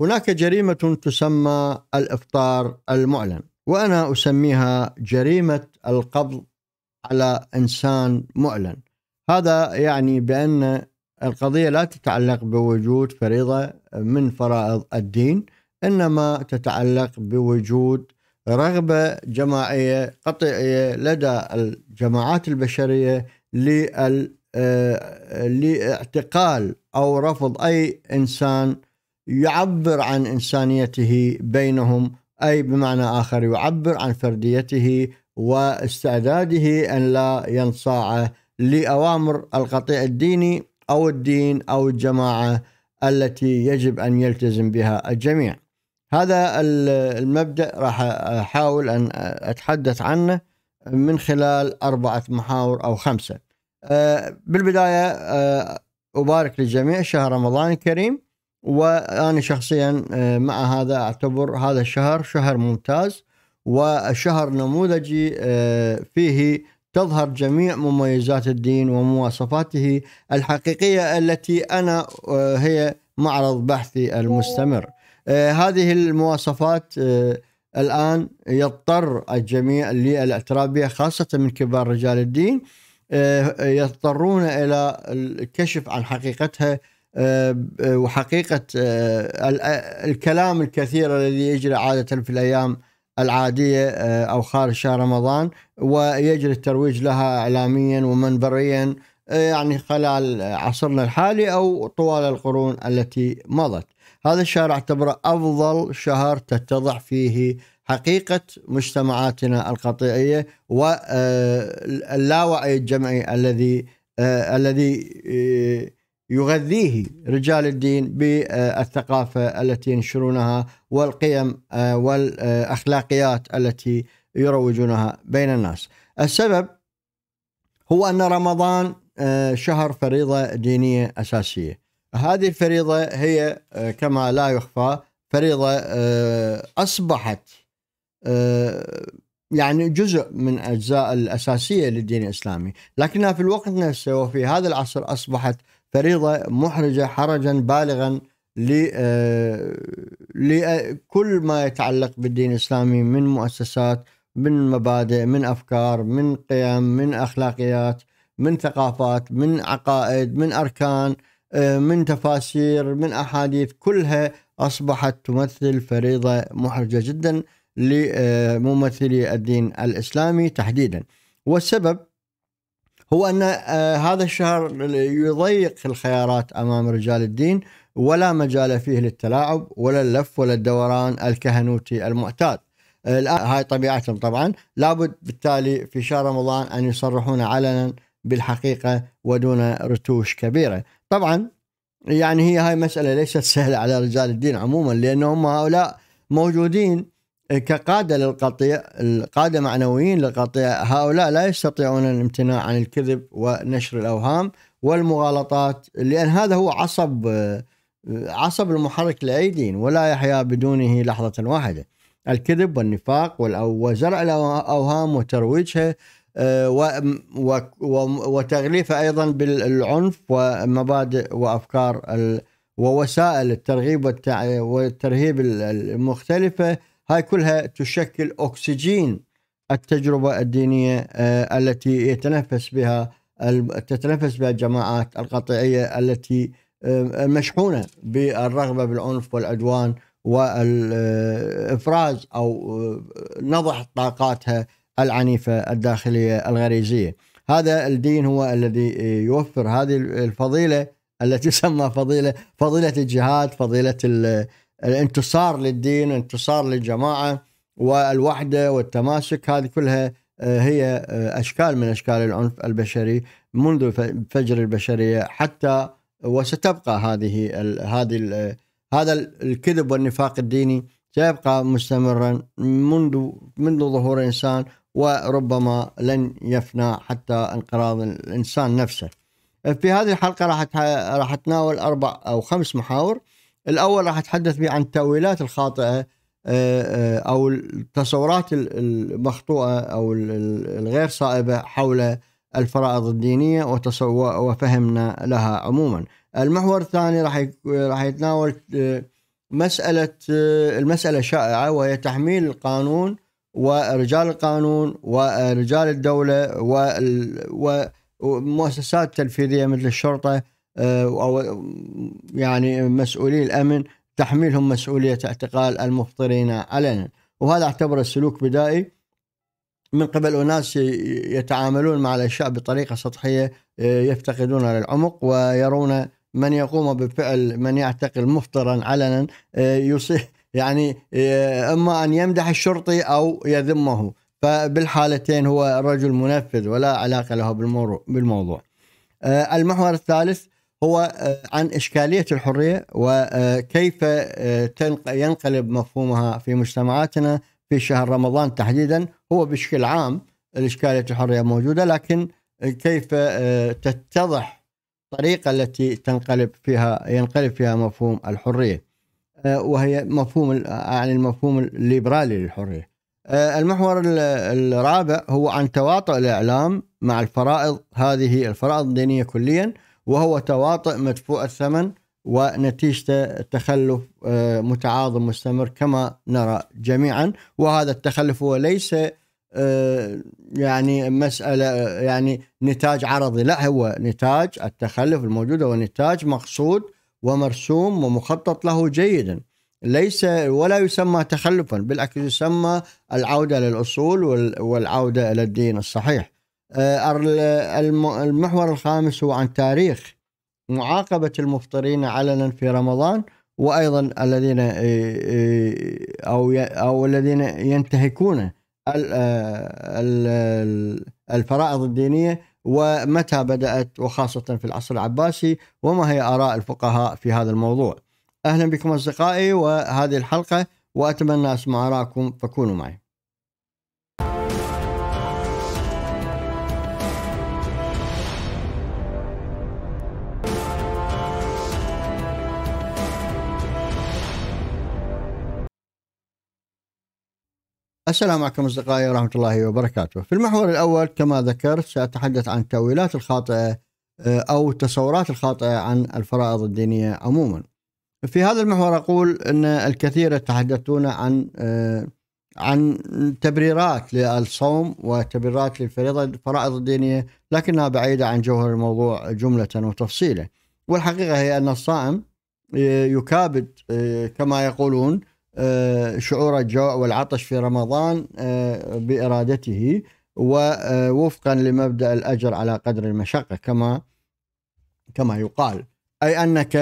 هناك جريمة تسمى الإفطار المعلن وأنا أسميها جريمة القبض على إنسان معلن هذا يعني بأن القضية لا تتعلق بوجود فريضة من فرائض الدين إنما تتعلق بوجود رغبة جماعية قطعية لدى الجماعات البشرية آه، لاعتقال أو رفض أي إنسان يعبر عن انسانيته بينهم اي بمعنى اخر يعبر عن فرديته واستعداده ان لا ينصاع لاوامر القطيع الديني او الدين او الجماعه التي يجب ان يلتزم بها الجميع. هذا المبدا راح احاول ان اتحدث عنه من خلال اربعه محاور او خمسه. آه، بالبدايه آه، ابارك للجميع شهر رمضان الكريم وانا شخصيا آه، مع هذا اعتبر هذا الشهر شهر ممتاز وشهر نموذجي آه، فيه تظهر جميع مميزات الدين ومواصفاته الحقيقيه التي انا آه، هي معرض بحثي المستمر. هذه المواصفات الان يضطر الجميع للاعتراف بها خاصه من كبار رجال الدين يضطرون الى الكشف عن حقيقتها آه، وحقيقة آه، آه، الكلام الكثير الذي يجري عادة في الأيام العادية أو خارج شهر رمضان ويجري الترويج لها إعلاميا ومنبريا يعني خلال عصرنا الحالي أو طوال القرون التي مضت هذا الشهر اعتبره أفضل شهر تتضح فيه حقيقة مجتمعاتنا القطيعية واللاوعي الجمعي الذي الذي يغذيه رجال الدين بالثقافة التي ينشرونها والقيم آه، والأخلاقيات التي يروجونها بين الناس السبب هو أن رمضان آه، شهر فريضة دينية أساسية هذه الفريضة هي آه، كما لا يخفى فريضة أصبحت يعني جزء من اجزاء الاساسيه للدين الاسلامي، لكنها في الوقت نفسه وفي هذا العصر اصبحت فريضه محرجه حرجا بالغا لكل آه، آه، ما يتعلق بالدين الاسلامي من مؤسسات من مبادئ من افكار من قيم من اخلاقيات من ثقافات من عقائد من اركان آه، من تفاسير من احاديث كلها اصبحت تمثل فريضه محرجه جدا لممثلي الدين الاسلامي تحديدا والسبب هو ان آه، هذا الشهر يضيق الخيارات امام رجال الدين ولا مجال فيه للتلاعب ولا اللف ولا الدوران الكهنوتي المعتاد آه، الان هاي طبيعتهم طبعا لابد بالتالي في شهر رمضان ان يصرحون علنا بالحقيقه ودون رتوش كبيره طبعا يعني هي هاي مساله ليست سهله على رجال الدين عموما لان هم هؤلاء موجودين كقادة للقطيع القادة معنويين للقطيع هؤلاء لا يستطيعون الامتناع عن الكذب ونشر الأوهام والمغالطات لأن هذا هو عصب عصب المحرك دين ولا يحيا بدونه لحظة واحدة الكذب والنفاق وزرع الأوهام وترويجها آه، وتغليفها أيضا بالعنف ومبادئ وأفكار ووسائل الترغيب والترهيب المختلفة هاي كلها تشكل أكسجين التجربة الدينية آه، التي يتنفس بها تتنفس بها الجماعات القطيعية التي آه، مشحونة بالرغبة بالعنف والعدوان والإفراز أو آه، نضح طاقاتها العنيفة الداخلية الغريزية هذا الدين هو الذي يوفر هذه الفضيلة التي تسمى فضيلة فضيلة الجهاد فضيلة الانتصار للدين انتصار للجماعة والوحدة والتماسك هذه كلها آه، هي آه، أشكال من أشكال العنف البشري منذ فجر البشرية حتى وستبقى هذه هذه هذا الكذب والنفاق الديني سيبقى مستمرا منذ منذ ظهور الانسان وربما لن يفنى حتى انقراض الانسان نفسه. في هذه الحلقه راح راح اتناول اربع او خمس محاور الاول راح اتحدث به عن التاويلات الخاطئه آه، آه، او التصورات المخطوئه او الغير صائبه حول الفرائض الدينيه وفهمنا لها عموما. المحور الثاني راح راح يتناول آه، مساله المساله الشائعه وهي تحميل القانون ورجال القانون ورجال الدوله ومؤسسات تنفيذيه مثل الشرطه آه، أو يعني مسؤولي الأمن تحميلهم مسؤولية اعتقال المفطرين علنا وهذا اعتبره سلوك بدائي من قبل أناس يتعاملون مع الأشياء بطريقة سطحية آه، يفتقدون للعمق ويرون من يقوم بفعل من يعتقل مفطرا علنا آه، يصيح يعني إما أن يمدح الشرطي أو يذمه فبالحالتين هو رجل منفذ ولا علاقة له بالموضوع المحور الثالث هو آه، عن إشكالية الحرية وكيف آه، آه، ينقلب مفهومها في مجتمعاتنا في شهر رمضان تحديدا هو بشكل عام الإشكالية الحرية موجودة لكن كيف تتضح الطريقة التي تنقلب فيها ينقلب فيها مفهوم الحرية وهي مفهوم عن يعني المفهوم الليبرالي للحرية المحور الرابع هو عن تواطؤ الإعلام مع الفرائض هذه الفرائض الدينية كليا وهو تواطئ مدفوع الثمن ونتيجته تخلف آه، متعاظم مستمر كما نرى جميعا وهذا التخلف هو ليس آه، يعني مسألة آه، يعني نتاج عرضي لا هو نتاج التخلف الموجود هو نتاج مقصود ومرسوم ومخطط له جيدا ليس ولا يسمى تخلفا بالعكس يسمى العودة للأصول والعودة إلى الدين الصحيح آه، المحور الخامس هو عن تاريخ معاقبة المفطرين علنا في رمضان وأيضا الذين آه، آه، أو أو الذين ينتهكون الفرائض الدينية ومتى بدأت وخاصة في العصر العباسي وما هي آراء الفقهاء في هذا الموضوع أهلا بكم أصدقائي وهذه الحلقة وأتمنى أسمع آراءكم فكونوا معي السلام عليكم أصدقائي ورحمة الله وبركاته في المحور الأول كما ذكرت سأتحدث عن التأويلات الخاطئة آه، أو التصورات الخاطئة عن الفرائض الدينية عموما في هذا المحور أقول أن الكثير يتحدثون عن آه، عن تبريرات للصوم وتبريرات للفريضه الفرائض الدينية لكنها بعيدة عن جوهر الموضوع جملة وتفصيلا والحقيقة هي أن الصائم آه، يكابد كما يقولون آه، شعور الجوع والعطش في رمضان آه، بإرادته ووفقا آه، لمبدأ الأجر على قدر المشقة كما كما يقال أي أنك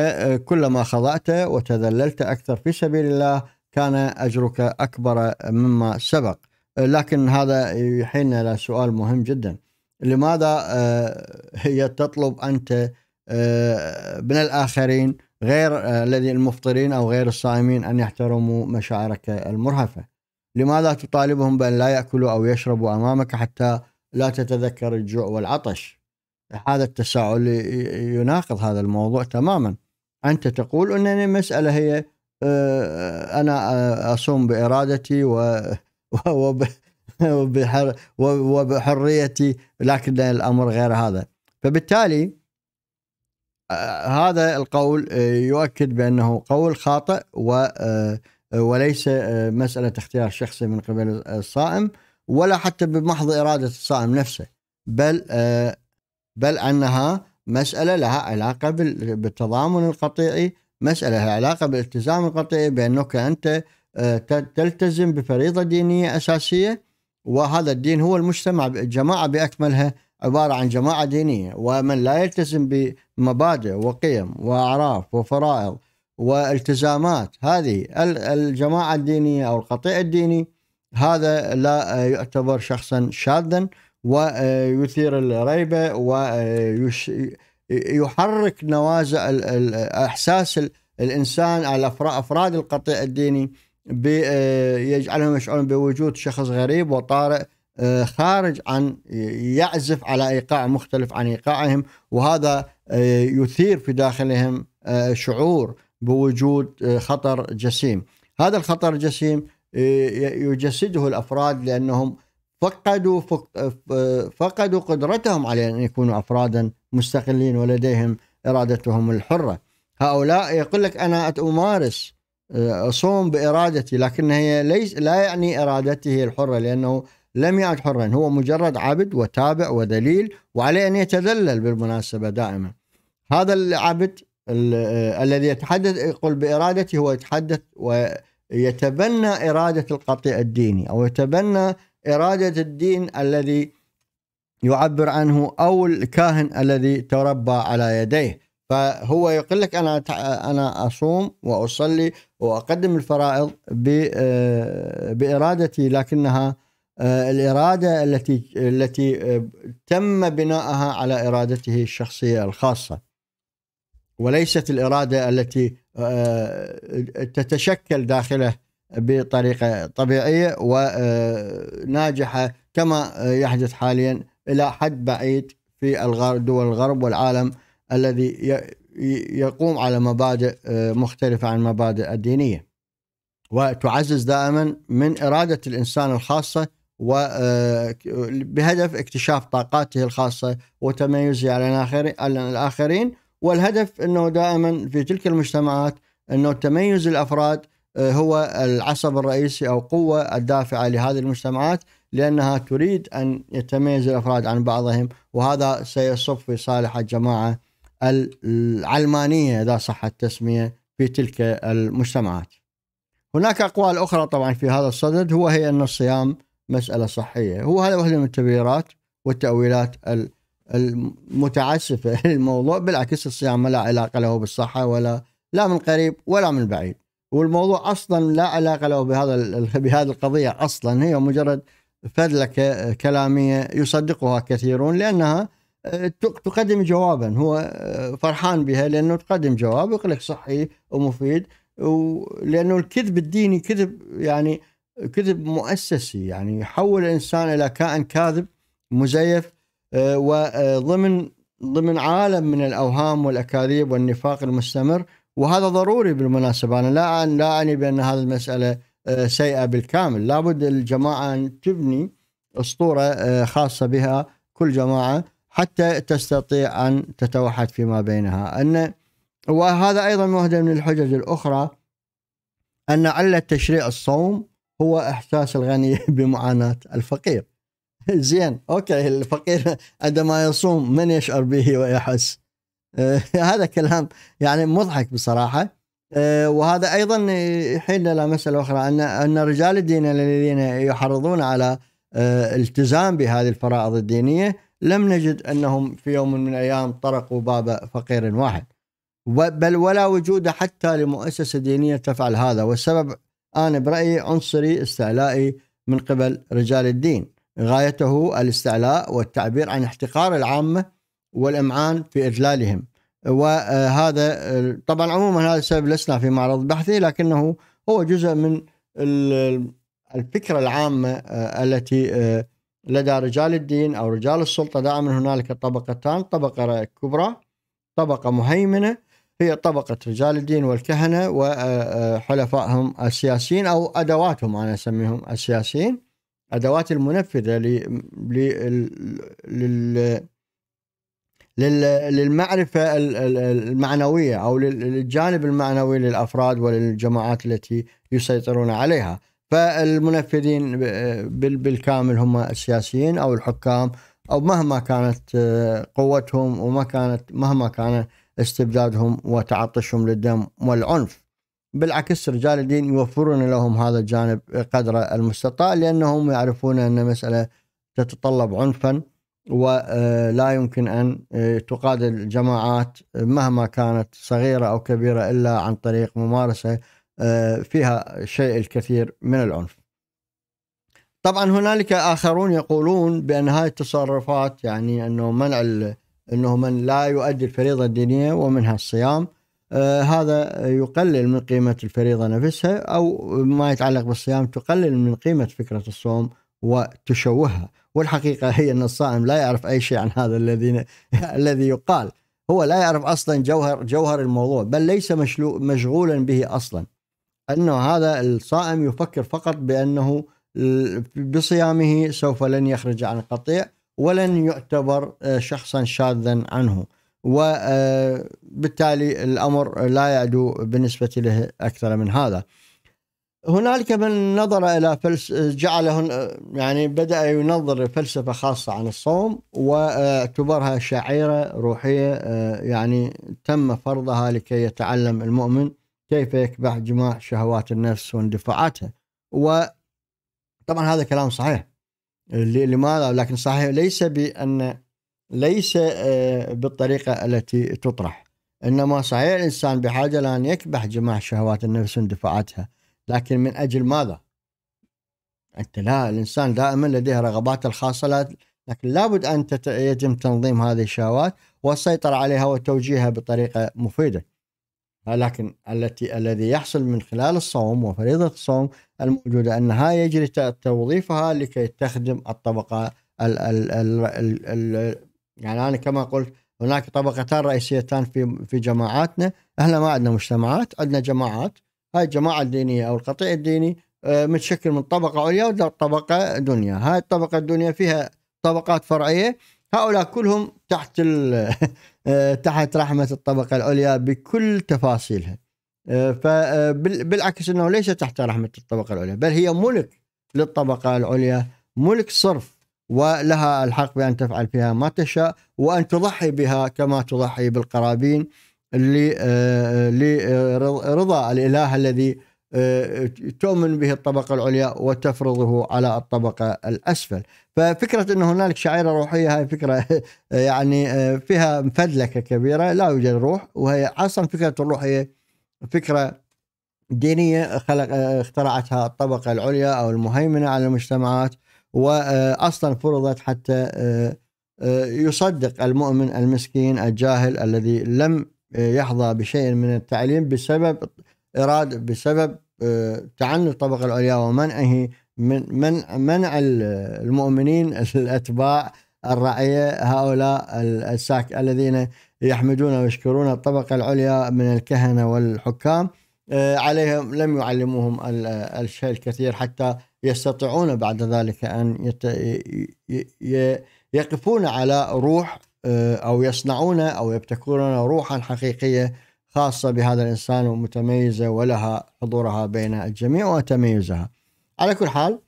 كلما خضعت وتذللت أكثر في سبيل الله كان أجرك أكبر مما سبق لكن هذا يحيلنا إلى سؤال مهم جدا لماذا هي تطلب أنت من الآخرين غير آه، الذي المفطرين أو غير الصائمين أن يحترموا مشاعرك المرهفة لماذا تطالبهم بأن لا يأكلوا أو يشربوا أمامك حتى لا تتذكر الجوع والعطش هذا التساؤل يناقض هذا الموضوع تماما أنت تقول أن المسألة هي آه، آه، أنا أصوم بإرادتي و وبحر وبحريتي لكن الأمر غير هذا فبالتالي هذا القول آه، يؤكد بانه قول خاطئ و آه، وليس آه، مساله اختيار شخصي من قبل الصائم ولا حتى بمحض اراده الصائم نفسه بل بل انها مساله لها علاقه بالتضامن القطيعي مساله لها علاقه بالالتزام القطيعي بانك انت تلتزم بفريضه دينيه اساسيه وهذا الدين هو المجتمع الجماعه باكملها عبارة عن جماعة دينية ومن لا يلتزم بمبادئ وقيم وأعراف وفرائض والتزامات هذه الجماعة الدينية أو القطيع الديني هذا لا يعتبر شخصا شاذا ويثير الريبة ويحرك نوازع إحساس الإنسان على أفراد القطيع الديني يجعلهم يشعرون بوجود شخص غريب وطارئ آه، خارج عن يعزف على ايقاع مختلف عن ايقاعهم وهذا آه، يثير في داخلهم آه، شعور بوجود خطر جسيم هذا الخطر الجسيم يجسده الافراد لانهم فقدوا فقدوا قدرتهم على ان يكونوا افرادا مستقلين ولديهم ارادتهم الحره هؤلاء يقول لك انا امارس اصوم بارادتي لكن هي ليس لا يعني ارادته الحره لانه لم يعد حرا هو مجرد عبد وتابع وذليل وعليه أن يتذلل بالمناسبة دائما هذا العبد آه، الذي يتحدث يقول بإرادته هو يتحدث ويتبنى إرادة القطيع الديني أو يتبنى إرادة الدين الذي يعبر عنه أو الكاهن الذي تربى على يديه فهو يقول لك أنا أنا أصوم وأصلي وأقدم الفرائض آه، بإرادتي لكنها آه، الاراده التي التي آه، تم بناءها على ارادته الشخصيه الخاصه وليست الاراده التي آه، تتشكل داخله بطريقه طبيعيه وناجحه كما يحدث حاليا الى حد بعيد في دول الغرب والعالم الذي يقوم على مبادئ مختلفه عن المبادئ الدينيه وتعزز دائما من اراده الانسان الخاصه وبهدف آه، اكتشاف طاقاته الخاصة وتميزه على الآخرين والهدف أنه دائما في تلك المجتمعات أنه تميز الأفراد آه، هو العصب الرئيسي أو قوة الدافعة لهذه المجتمعات لأنها تريد أن يتميز الأفراد عن بعضهم وهذا سيصف في صالح الجماعة العلمانية إذا صح التسمية في تلك المجتمعات هناك أقوال أخرى طبعا في هذا الصدد هو هي أن الصيام مسألة صحية هو هذا واحدة من التبريرات والتأويلات المتعسفة للموضوع بالعكس الصيام لا علاقة له بالصحة ولا لا من قريب ولا من بعيد والموضوع أصلا لا علاقة له بهذا بهذه القضية أصلا هي مجرد فذلكة كلامية يصدقها كثيرون لأنها آه، تقدم جوابا هو آه، فرحان بها لأنه تقدم جواب يقول لك صحي ومفيد لأنه الكذب الديني كذب يعني كذب مؤسسي يعني يحول الانسان الى كائن كاذب مزيف آه، وضمن آه، ضمن عالم من الاوهام والاكاذيب والنفاق المستمر وهذا ضروري بالمناسبه انا لا لا اعني بان هذه المساله آه، سيئه بالكامل لابد الجماعه ان تبني اسطوره خاصه بها كل جماعه حتى تستطيع ان تتوحد فيما بينها ان وهذا ايضا واحده من الحجج الاخرى ان علة تشريع الصوم هو احساس الغني بمعاناه الفقير زين اوكي الفقير عندما يصوم من يشعر به ويحس آه، هذا كلام يعني مضحك بصراحه آه، وهذا ايضا يحيلنا الى مساله اخرى ان ان رجال الدين الذين يحرضون على آه، التزام بهذه الفرائض الدينيه لم نجد انهم في يوم من الايام طرقوا باب فقير واحد بل ولا وجود حتى لمؤسسه دينيه تفعل هذا والسبب أنا برأيي عنصري استعلائي من قبل رجال الدين غايته الاستعلاء والتعبير عن احتقار العامة والإمعان في إذلالهم وهذا آه، آه، طبعا عموما هذا السبب لسنا في معرض بحثي لكنه هو جزء من الفكرة العامة آه، التي لدى رجال الدين أو رجال السلطة دائما هنالك طبقتان طبقة كبرى طبقة مهيمنة هي طبقة رجال الدين والكهنة وحلفائهم آه، آه، السياسيين أو أدواتهم أنا أسميهم السياسيين أدوات المنفذة للمعرفة المعنوية أو للجانب المعنوي للأفراد وللجماعات التي يسيطرون عليها فالمنفذين آه، بالكامل هم السياسيين أو الحكام أو مهما كانت قوتهم وما كانت مهما كان استبدادهم وتعطشهم للدم والعنف بالعكس رجال الدين يوفرون لهم هذا الجانب قدر المستطاع لأنهم يعرفون أن مسألة تتطلب عنفا ولا آه، يمكن أن آه، تقاد الجماعات مهما كانت صغيرة أو كبيرة إلا عن طريق ممارسة آه، فيها شيء الكثير من العنف طبعا هنالك آخرون يقولون بأن هذه التصرفات يعني أنه منع انه من لا يؤدي الفريضه الدينيه ومنها الصيام آه، هذا يقلل من قيمه الفريضه نفسها او ما يتعلق بالصيام تقلل من قيمه فكره الصوم وتشوهها والحقيقه هي ان الصائم لا يعرف اي شيء عن هذا الذي الذي يقال هو لا يعرف اصلا جوهر جوهر الموضوع بل ليس مشغولا به اصلا انه هذا الصائم يفكر فقط بانه بصيامه سوف لن يخرج عن القطيع ولن يعتبر آه، شخصا شاذا عنه وبالتالي آه، الامر لا يعدو بالنسبه له اكثر من هذا. هنالك من نظر الى فلس جعله آه، يعني بدا ينظر فلسفه خاصه عن الصوم واعتبرها شعيره روحيه يعني تم فرضها لكي يتعلم المؤمن كيف يكبح جماع شهوات النفس واندفاعاتها وطبعا هذا كلام صحيح لماذا لكن صحيح ليس بأن ليس آه، بالطريقة التي تطرح إنما صحيح الإنسان بحاجة لأن يكبح جماع شهوات النفس واندفاعاتها لكن من أجل ماذا؟ أنت لا الإنسان دائما لديه رغبات الخاصة لكن لابد أن يتم تنظيم هذه الشهوات والسيطرة عليها وتوجيهها بطريقة مفيدة لكن التي الذي يحصل من خلال الصوم وفريضة الصوم الموجودة أنها يجري توظيفها لكي تخدم الطبقة ال ال ال الـ الـ يعني أنا كما قلت هناك طبقتان رئيسيتان في في جماعاتنا احنا ما عندنا مجتمعات عندنا جماعات هاي الجماعة الدينية أو القطيع الديني آه، متشكل من طبقة عليا وطبقة دنيا هاي الطبقة الدنيا فيها طبقات فرعية هؤلاء كلهم تحت آه، تحت رحمة الطبقة العليا بكل تفاصيلها فبالعكس آه، انه ليس تحت رحمه الطبقه العليا بل هي ملك للطبقه العليا ملك صرف ولها الحق بان تفعل فيها ما تشاء وان تضحي بها كما تضحي بالقرابين لرضا آه، آه، الاله الذي تؤمن به الطبقة العليا وتفرضه على الطبقة الأسفل ففكرة أن هنالك شعيرة روحية هاي فكرة يعني فيها فدلكة كبيرة لا يوجد روح وهي أصلا فكرة الروح هي فكره دينيه خلق اخترعتها الطبقه العليا او المهيمنه على المجتمعات واصلا فرضت حتى آه، آه، يصدق المؤمن المسكين الجاهل الذي لم يحظى بشيء من التعليم بسبب اراد بسبب آه، تعنت الطبقه العليا ومنعه من منع المؤمنين الاتباع الرعية هؤلاء الساك الذين يحمدون ويشكرون الطبقة العليا من الكهنة والحكام آه، عليهم لم يعلموهم الشيء الكثير حتى يستطيعون بعد ذلك أن يقفون على روح آه، أو يصنعون أو يبتكرون روحا حقيقية خاصة بهذا الإنسان ومتميزة ولها حضورها بين الجميع وتميزها على كل حال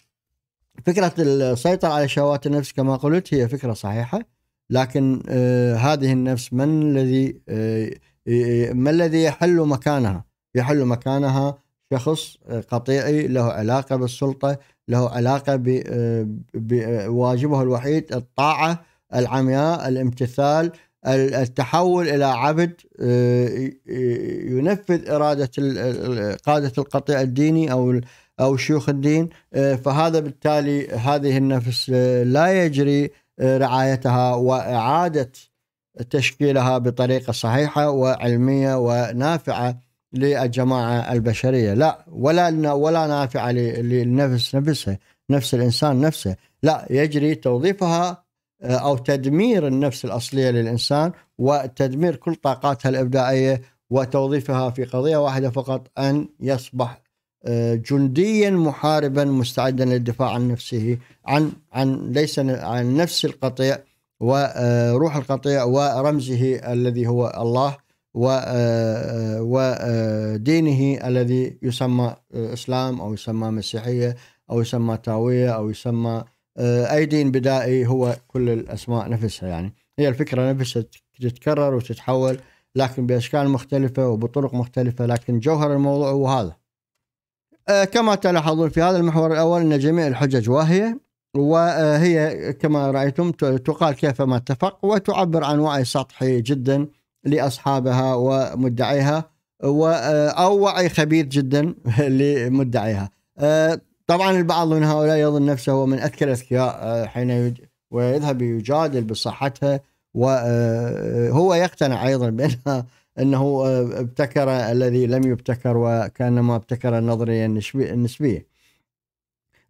فكره السيطره على شهوات النفس كما قلت هي فكره صحيحه لكن آه، هذه النفس من الذي آه، آه، ما الذي يحل مكانها؟ يحل مكانها شخص قطيعي له علاقه بالسلطه، له علاقه بواجبه الوحيد الطاعه العمياء، الامتثال، التحول الى عبد ينفذ اراده قاده القطيع الديني او او شيوخ الدين آه، فهذا بالتالي هذه النفس آه، لا يجري آه، رعايتها واعاده تشكيلها بطريقه صحيحه وعلميه ونافعه للجماعه البشريه لا ولا ولا نافعه للنفس نفسها نفس الانسان نفسه لا يجري توظيفها او تدمير النفس الاصليه للانسان وتدمير كل طاقاتها الابداعيه وتوظيفها في قضيه واحده فقط ان يصبح آه، جنديا محاربا مستعدا للدفاع عن نفسه عن عن ليس عن نفس القطيع وروح آه، القطيع ورمزه الذي هو الله ودينه آه، الذي يسمى اسلام او يسمى مسيحيه او يسمى تاويه او يسمى اي دين بدائي هو كل الاسماء نفسها يعني هي الفكره نفسها تتكرر وتتحول لكن باشكال مختلفه وبطرق مختلفه لكن جوهر الموضوع هو هذا آه، كما تلاحظون في هذا المحور الأول أن جميع الحجج واهية وهي كما رأيتم تقال كيفما اتفق وتعبر عن وعي سطحي جدا لأصحابها ومدعيها آه، أو وعي خبيث جدا لمدعيها آه، طبعا البعض من هؤلاء يظن نفسه هو من أذكى الأذكياء حين ويذهب يجادل بصحتها وهو يقتنع أيضا بأنها انه آه، ابتكر الذي لم يبتكر وكانما ابتكر النظريه النسبيه.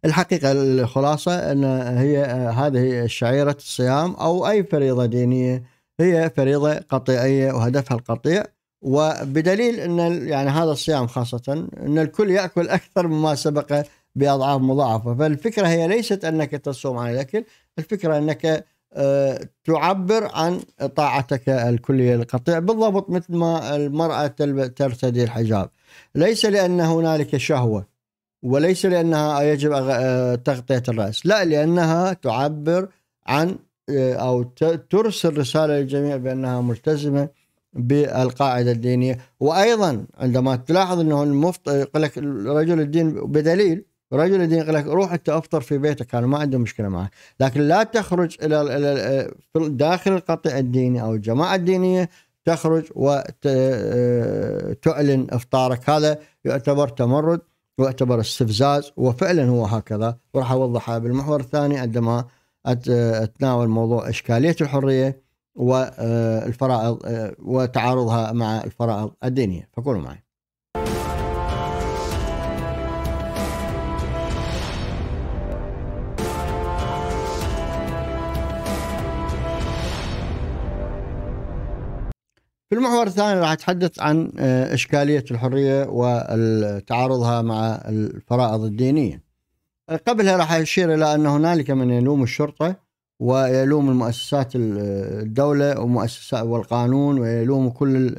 الحقيقه الخلاصه ان هي آه، هذه شعيره الصيام او اي فريضه دينيه هي فريضه قطيعيه وهدفها القطيع وبدليل ان يعني هذا الصيام خاصه ان الكل ياكل اكثر مما سبق باضعاف مضاعفه، فالفكره هي ليست انك تصوم عن الاكل، الفكره انك تعبر عن طاعتك الكليه للقطيع بالضبط مثل ما المراه ترتدي الحجاب ليس لان هنالك شهوه وليس لانها يجب تغطيه الراس لا لانها تعبر عن او ترسل رساله للجميع بانها ملتزمه بالقاعده الدينيه وايضا عندما تلاحظ انه المفت يقول لك رجل الدين بدليل رجل الدين يقول لك روح انت افطر في بيتك انا ما عندي مشكله معك، لكن لا تخرج الى داخل القطيع الديني او الجماعه الدينيه تخرج وتعلن آه، افطارك هذا يعتبر تمرد ويعتبر استفزاز وفعلا هو هكذا وراح اوضحها بالمحور الثاني عندما اتناول موضوع اشكاليه الحريه والفرائض آه، آه، وتعارضها مع الفرائض الدينيه فكونوا معي. في المحور الثاني راح أتحدث عن آه، إشكالية الحرية وتعارضها مع الفرائض الدينية آه، قبلها راح أشير إلى أن هنالك من يلوم الشرطة ويلوم المؤسسات آه، الدولة ومؤسسات والقانون ويلوم كل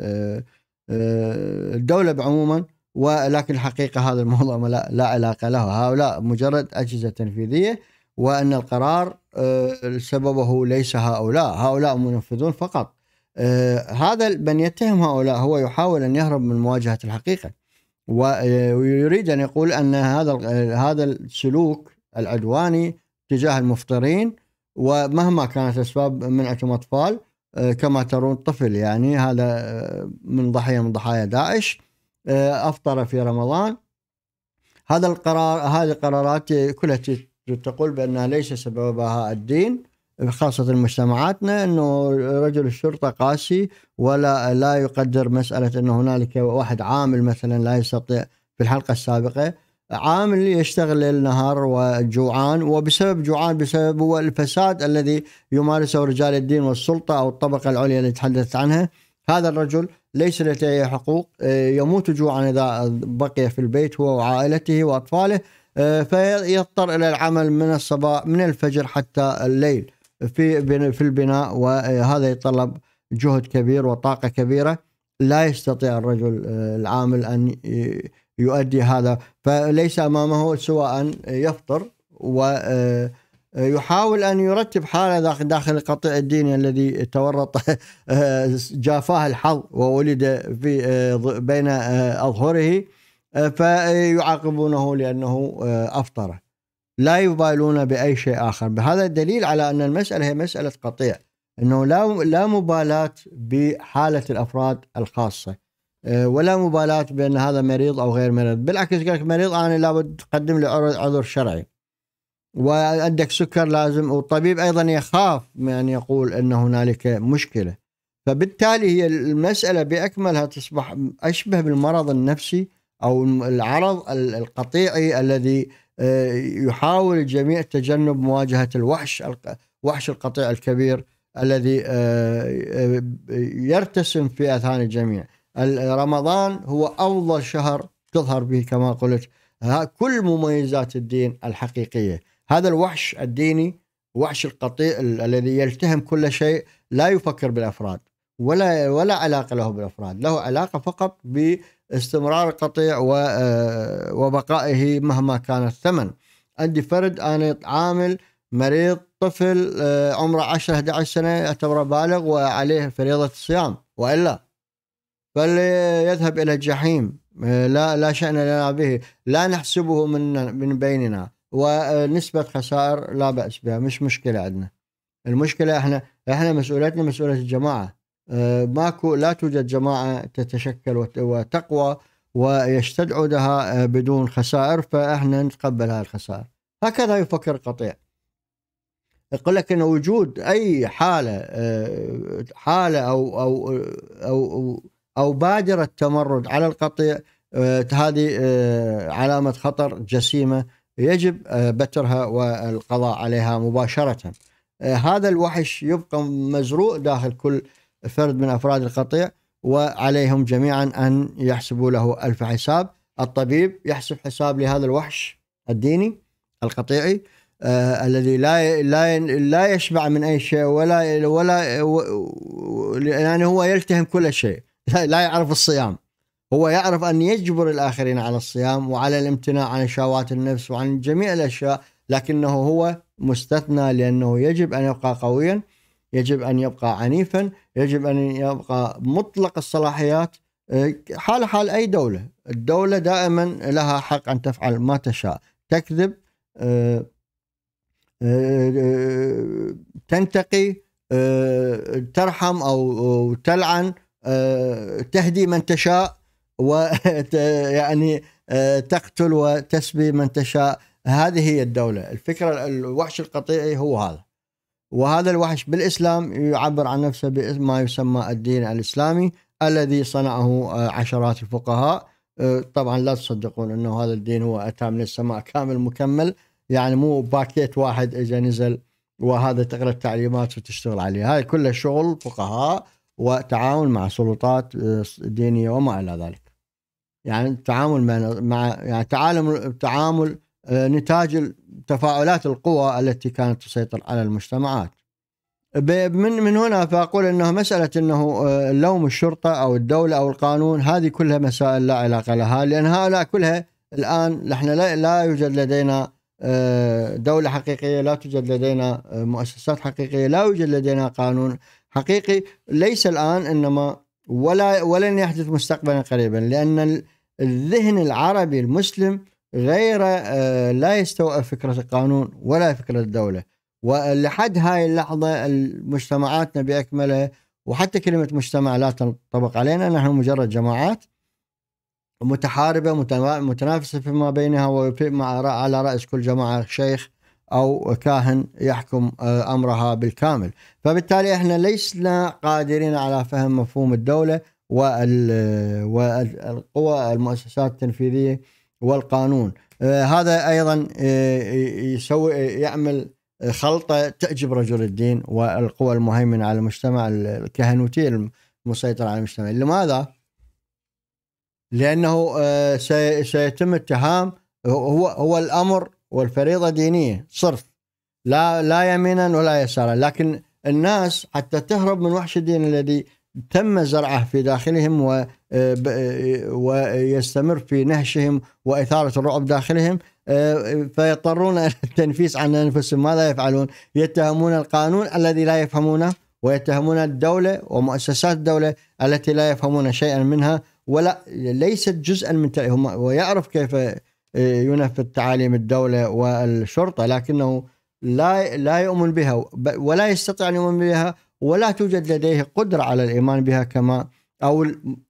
الدولة بعموما ولكن الحقيقة هذا الموضوع لا, لا علاقة له هؤلاء مجرد أجهزة تنفيذية وأن القرار سببه ليس هؤلاء هؤلاء منفذون فقط آه، هذا من يتهم هؤلاء هو يحاول ان يهرب من مواجهه الحقيقه ويريد آه، ان يقول ان هذا آه، هذا السلوك العدواني تجاه المفطرين ومهما كانت اسباب منعتهم اطفال كما ترون طفل يعني هذا من ضحيه من ضحايا داعش افطر في رمضان هذا القرار هذه القرارات كلها تقول بانها ليس سببها الدين خاصة مجتمعاتنا أنه رجل الشرطة قاسي ولا لا يقدر مسألة أنه هنالك واحد عامل مثلا لا يستطيع في الحلقة السابقة عامل يشتغل النهار وجوعان وبسبب جوعان بسبب هو الفساد الذي يمارسه رجال الدين والسلطة أو الطبقة العليا اللي تحدثت عنها هذا الرجل ليس لديه حقوق آه، يموت جوعا إذا بقي في البيت هو وعائلته وأطفاله آه، فيضطر إلى العمل من الصباح من الفجر حتى الليل في في البناء وهذا يتطلب جهد كبير وطاقه كبيره لا يستطيع الرجل آه، العامل ان يؤدي هذا فليس امامه سوى ان يفطر ويحاول آه، ان يرتب حاله داخل القطيع الديني الذي تورط آه، جافاه الحظ وولد في بين اظهره فيعاقبونه لانه افطر لا يبالون باي شيء اخر بهذا الدليل على ان المساله هي مساله قطيع انه لا لا مبالاه بحاله الافراد الخاصه آه، ولا مبالاه بان هذا مريض او غير مريض بالعكس قالك لك مريض انا لابد تقدم لي عذر شرعي وعندك سكر لازم والطبيب ايضا يخاف من ان يقول ان هنالك مشكله فبالتالي هي المساله باكملها تصبح اشبه بالمرض النفسي او العرض القطيعي الذي آه، يحاول الجميع تجنب مواجهة الوحش وحش القطيع الكبير الذي آه، آه، يرتسم في أذهان الجميع رمضان هو أفضل شهر تظهر به كما قلت كل مميزات الدين الحقيقية هذا الوحش الديني وحش القطيع الذي يلتهم كل شيء لا يفكر بالأفراد ولا ولا علاقة له بالأفراد له علاقة فقط ب استمرار قطيع آه، وبقائه مهما كان الثمن عندي فرد أنا عامل مريض طفل آه، عمره 10 11 سنة يعتبره بالغ وعليه فريضة الصيام وإلا فاللي يذهب إلى الجحيم آه، لا لا شأن لنا به لا نحسبه من من بيننا ونسبة خسائر لا بأس بها مش مشكلة عندنا المشكلة احنا احنا مسؤوليتنا مسؤولية الجماعة آه، ماكو لا توجد جماعه تتشكل وتقوى عودها آه، بدون خسائر فاحنا نتقبل هذه الخسائر هكذا يفكر قطيع يقول لك ان وجود اي حاله آه، حاله او او او او بادره تمرد على القطيع هذه علامه خطر جسيمه يجب بترها والقضاء عليها مباشره هذا الوحش يبقى مزروع داخل كل فرد من أفراد القطيع وعليهم جميعا أن يحسبوا له ألف حساب الطبيب يحسب حساب لهذا الوحش الديني القطيعي آه الذي لا لا لا يشبع من اي شيء ولا ولا يعني هو يلتهم كل شيء لا يعرف الصيام هو يعرف ان يجبر الاخرين على الصيام وعلى الامتناع عن شهوات النفس وعن جميع الاشياء لكنه هو مستثنى لانه يجب ان يبقى قويا يجب أن يبقى عنيفا يجب أن يبقى مطلق الصلاحيات آه، حال حال أي دولة الدولة دائما لها حق أن تفعل ما تشاء تكذب آه، آه، تنتقي ترحم أو تلعن تهدي من تشاء ويعني تقتل وتسبي من تشاء هذه هي الدولة الفكرة الوحش القطيعي هو هذا وهذا الوحش بالإسلام يعبر عن نفسه بما يسمى الدين الإسلامي الذي صنعه آه، عشرات الفقهاء آه، طبعا لا تصدقون أنه هذا الدين هو أتى من السماء كامل مكمل يعني مو باكيت واحد اذا نزل وهذا تقرأ التعليمات وتشتغل عليه هاي كلها شغل فقهاء وتعاون مع سلطات آه، دينية وما إلى ذلك يعني التعامل مع يعني تعالم تعامل آه، نتاج تفاعلات القوى التي كانت تسيطر على المجتمعات من من هنا فاقول انه مساله انه آه، لوم الشرطه او الدوله او القانون هذه كلها مسائل لا علاقه لها لان هؤلاء كلها الان نحن لا, لا يوجد لدينا آه، دوله حقيقيه لا توجد لدينا مؤسسات حقيقيه لا يوجد لدينا قانون حقيقي ليس الان انما ولا ولن يحدث مستقبلا قريبا لان الذهن العربي المسلم غير آه، لا يستوعب فكرة القانون ولا فكرة الدولة ولحد هاي اللحظة مجتمعاتنا بأكملها وحتى كلمة مجتمع لا تنطبق علينا نحن مجرد جماعات متحاربة متنافسة فيما بينها ومع على رأس كل جماعة شيخ أو كاهن يحكم آه، أمرها بالكامل فبالتالي إحنا لسنا قادرين على فهم مفهوم الدولة والقوى المؤسسات التنفيذية والقانون آه، هذا ايضا آه، يسوي آه، يعمل خلطه تعجب رجل الدين والقوى المهيمنه على المجتمع الكهنوتيه المسيطره على المجتمع لماذا؟ لانه سيتم اتهام هو هو الامر والفريضه دينيه صرف لا لا يمينا ولا يسارا لكن الناس حتى تهرب من وحش الدين الذي تم زرعه في داخلهم ويستمر في نهشهم وإثارة الرعب داخلهم آه، فيضطرون إلى التنفيس عن أنفسهم ماذا يفعلون يتهمون القانون الذي لا يفهمونه ويتهمون الدولة ومؤسسات الدولة التي لا يفهمون شيئا منها ولا ليست جزءا من هم ويعرف كيف آه، ينفذ تعاليم الدولة والشرطة لكنه لا لا يؤمن بها ولا يستطيع أن يؤمن بها ولا توجد لديه قدرة على الإيمان بها كما او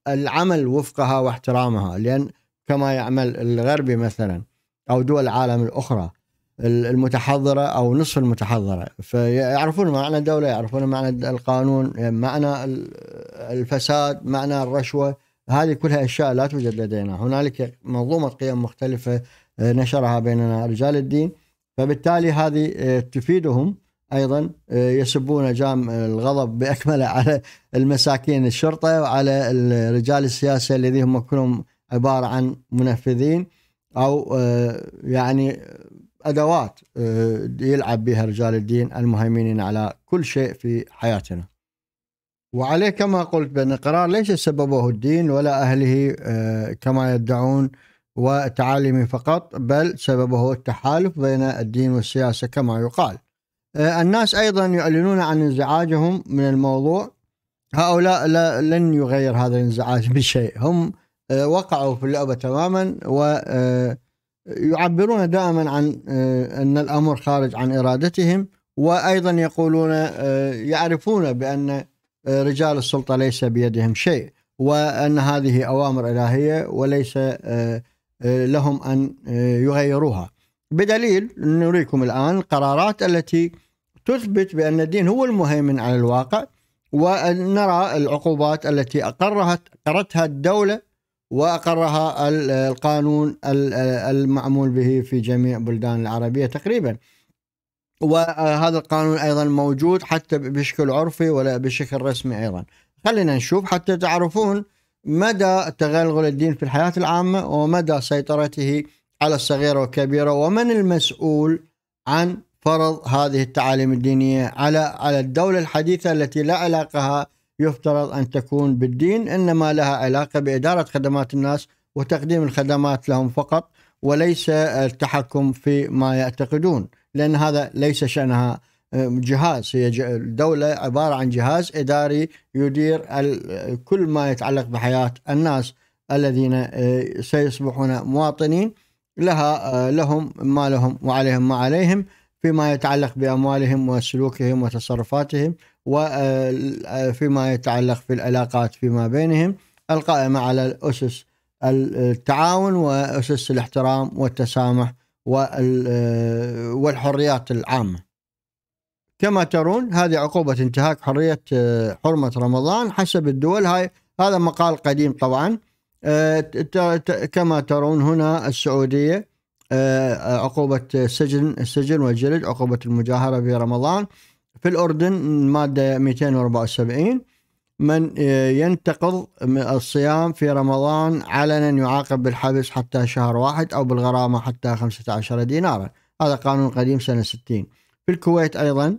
العمل وفقها واحترامها لان كما يعمل الغربي مثلا او دول العالم الاخرى المتحضره او نصف المتحضره فيعرفون معنى الدوله يعرفون معنى القانون معنى الفساد معنى الرشوه هذه كلها اشياء لا توجد لدينا هنالك منظومه قيم مختلفه آه، نشرها بيننا رجال الدين فبالتالي هذه آه، تفيدهم ايضا آه، يسبون جام الغضب باكمله على المساكين الشرطه وعلى رجال السياسه الذين هم كلهم عباره عن منفذين او آه، يعني ادوات آه، يلعب بها رجال الدين المهيمنين على كل شيء في حياتنا. وعليه كما قلت بان القرار ليس سببه الدين ولا اهله كما يدعون وتعاليمه فقط بل سببه التحالف بين الدين والسياسه كما يقال. آه، الناس ايضا يعلنون عن انزعاجهم من الموضوع هؤلاء لن يغير هذا الانزعاج بشيء هم آه، وقعوا في اللعبه تماما ويعبرون آه، دائما عن ان الامر خارج عن ارادتهم وايضا يقولون يعرفون بان رجال السلطه ليس بيدهم شيء وان هذه اوامر الهيه وليس لهم ان يغيروها. بدليل نريكم الآن القرارات التي تثبت بأن الدين هو المهيمن على الواقع ونرى العقوبات التي أقرها أقرتها الدولة وأقرها القانون المعمول به في جميع بلدان العربية تقريبا وهذا القانون أيضا موجود حتى بشكل عرفي ولا بشكل رسمي أيضا خلينا نشوف حتى تعرفون مدى تغلغل الدين في الحياة العامة ومدى سيطرته على الصغيرة والكبيرة ومن المسؤول عن فرض هذه التعاليم الدينية على على الدولة الحديثة التي لا علاقة يفترض أن تكون بالدين إنما لها علاقة بإدارة خدمات الناس وتقديم الخدمات لهم فقط وليس التحكم في ما يعتقدون لأن هذا ليس شأنها جهاز هي الدولة عبارة عن جهاز إداري يدير كل ما يتعلق بحياة الناس الذين آه، سيصبحون مواطنين لها آه، لهم ما لهم وعليهم ما عليهم فيما يتعلق بأموالهم وسلوكهم وتصرفاتهم وفيما آه، آه، يتعلق في العلاقات فيما بينهم القائمة على أسس التعاون وأسس الاحترام والتسامح والحريات العامة كما ترون هذه عقوبة انتهاك حرية حرمة رمضان حسب الدول هاي هذا مقال قديم طبعا آه، كما ترون هنا السعودية آه، عقوبة سجن السجن والجلد عقوبة المجاهرة في رمضان في الأردن مادة 274 من آه، ينتقض الصيام في رمضان علنا يعاقب بالحبس حتى شهر واحد أو بالغرامة حتى 15 دينارا هذا قانون قديم سنة 60 في الكويت أيضا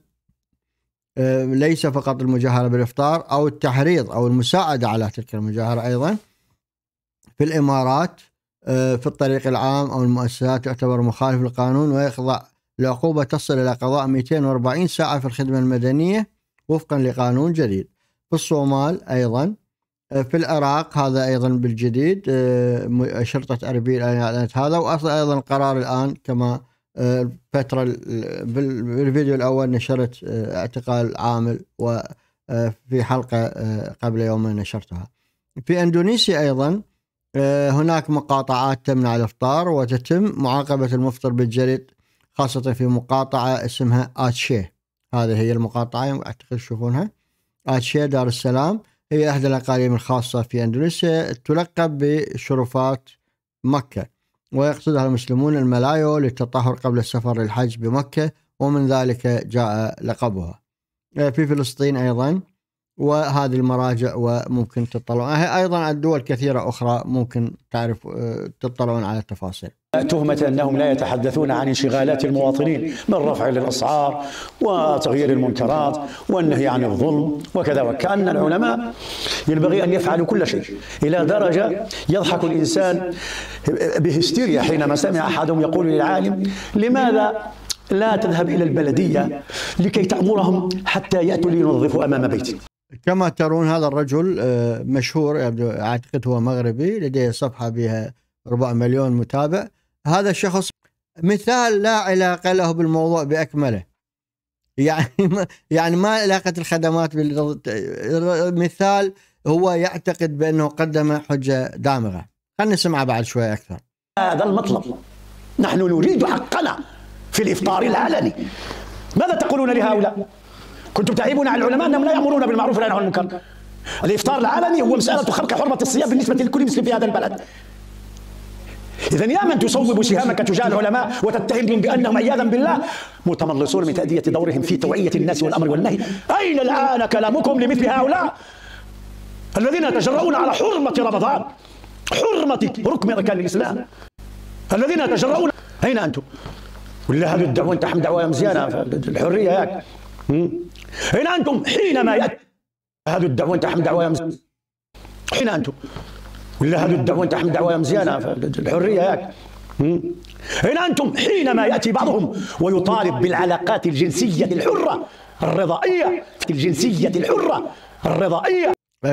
ليس فقط المجاهرة بالإفطار أو التحريض أو المساعدة على تلك المجاهرة أيضا في الإمارات آه، في الطريق العام أو المؤسسات يعتبر مخالف للقانون ويخضع لعقوبة تصل إلى قضاء 240 ساعة في الخدمة المدنية وفقا لقانون جديد في الصومال أيضا آه، في العراق هذا أيضا بالجديد آه، شرطة أربيل أعلنت هذا وأصل أيضا القرار الآن كما الفترة بالفيديو الأول نشرت اعتقال عامل وفي حلقة قبل يومين نشرتها في أندونيسيا أيضا آه، هناك مقاطعات تمنع الافطار وتتم معاقبه المفطر بالجلد خاصه في مقاطعه اسمها اتشيه هذه هي المقاطعه اعتقد تشوفونها اتشيه دار السلام هي احدى الاقاليم الخاصه في اندونيسيا تلقب بشرفات مكه ويقصدها المسلمون الملايو للتطهر قبل السفر للحج بمكه ومن ذلك جاء لقبها آه، في فلسطين ايضا وهذه المراجع وممكن تطلعون أه، ايضا الدول كثيره اخرى ممكن تعرف أه، تطلعون على التفاصيل تهمة أنهم لا يتحدثون عن انشغالات المواطنين من رفع للأسعار وتغيير المنكرات والنهي عن الظلم وكذا وكأن العلماء ينبغي أن يفعلوا كل شيء إلى درجة يضحك الإنسان بهستيريا حينما سمع أحدهم يقول للعالم لماذا لا تذهب إلى البلدية لكي تأمرهم حتى يأتوا لينظفوا أمام بيتي كما ترون هذا الرجل آه، مشهور يعني اعتقد هو مغربي لديه صفحه بها ربع مليون متابع هذا الشخص مثال لا علاقه له بالموضوع باكمله يعني يعني ما علاقه الخدمات بال مثال هو يعتقد بانه قدم حجه دامغه خلينا نسمعه بعد شوي اكثر هذا المطلب نحن نريد حقنا في الافطار العلني ماذا تقولون لهؤلاء كنتم تعيبون على العلماء أنهم لا يأمرون بالمعروف ولا ينهون عن المنكر الإفطار العلني هو مسألة خرق حرمة الصيام بالنسبة لكل مسلم في هذا البلد إذا يا من تصوب سهامك تجاه العلماء وتتهمهم بأنهم عياذا بالله متملصون من تأدية دورهم في توعية الناس والأمر والنهي أين الآن كلامكم لمثل هؤلاء الذين يتجرؤون على حرمة رمضان حرمة ركن أركان الإسلام الذين يتجرؤون أين أنتم؟ ولا هذه الدعوة أنت حمد دعوة مزيانة الحرية ياك هنا أنتم حينما يأتي هذه الدعوة أنت حم دعوة يا مزيانة حين أنتم ولا هذه الدعوة أنت حم دعوة يا مزيانة الحرية ياك هنا أنتم حينما يأتي بعضهم ويطالب بالعلاقات الجنسية الحرة الرضائية الجنسية الحرة الرضائية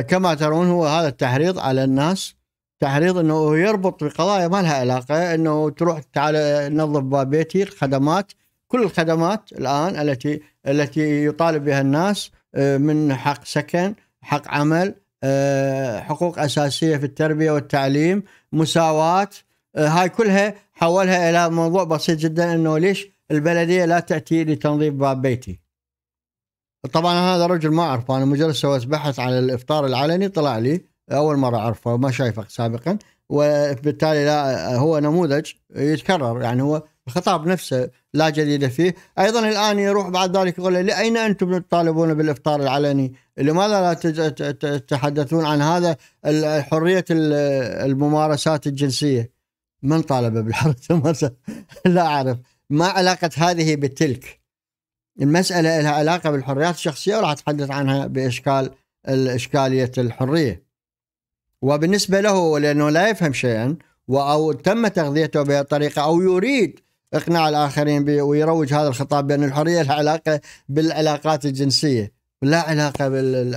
كما ترون هو هذا التحريض على الناس تحريض انه يربط بقضايا ما لها علاقه انه تروح تعال نظف باب بيتي الخدمات كل الخدمات الان التي التي يطالب بها الناس آه، من حق سكن، حق عمل، آه، حقوق اساسيه في التربيه والتعليم، مساواه آه، هاي كلها حولها الى موضوع بسيط جدا انه ليش البلديه لا تاتي لتنظيف باب بيتي. طبعا هذا رجل ما اعرفه انا مجرد سويت بحث على الافطار العلني طلع لي اول مره اعرفه ما شايفه سابقا وبالتالي لا هو نموذج يتكرر يعني هو الخطاب نفسه لا جديد فيه أيضا الآن يروح بعد ذلك يقول لأين أنتم تطالبون بالإفطار العلني لماذا لا تتحدثون عن هذا حرية الممارسات الجنسية من طالب بالحرية الممارسات لا أعرف ما علاقة هذه بتلك المسألة لها علاقة بالحريات الشخصية وراح أتحدث عنها بإشكال الإشكالية الحرية وبالنسبة له لأنه لا يفهم شيئا أو تم تغذيته بهذه الطريقة أو يريد اقناع الاخرين ويروج هذا الخطاب بان الحريه لها علاقه بالعلاقات الجنسيه لا علاقه بال...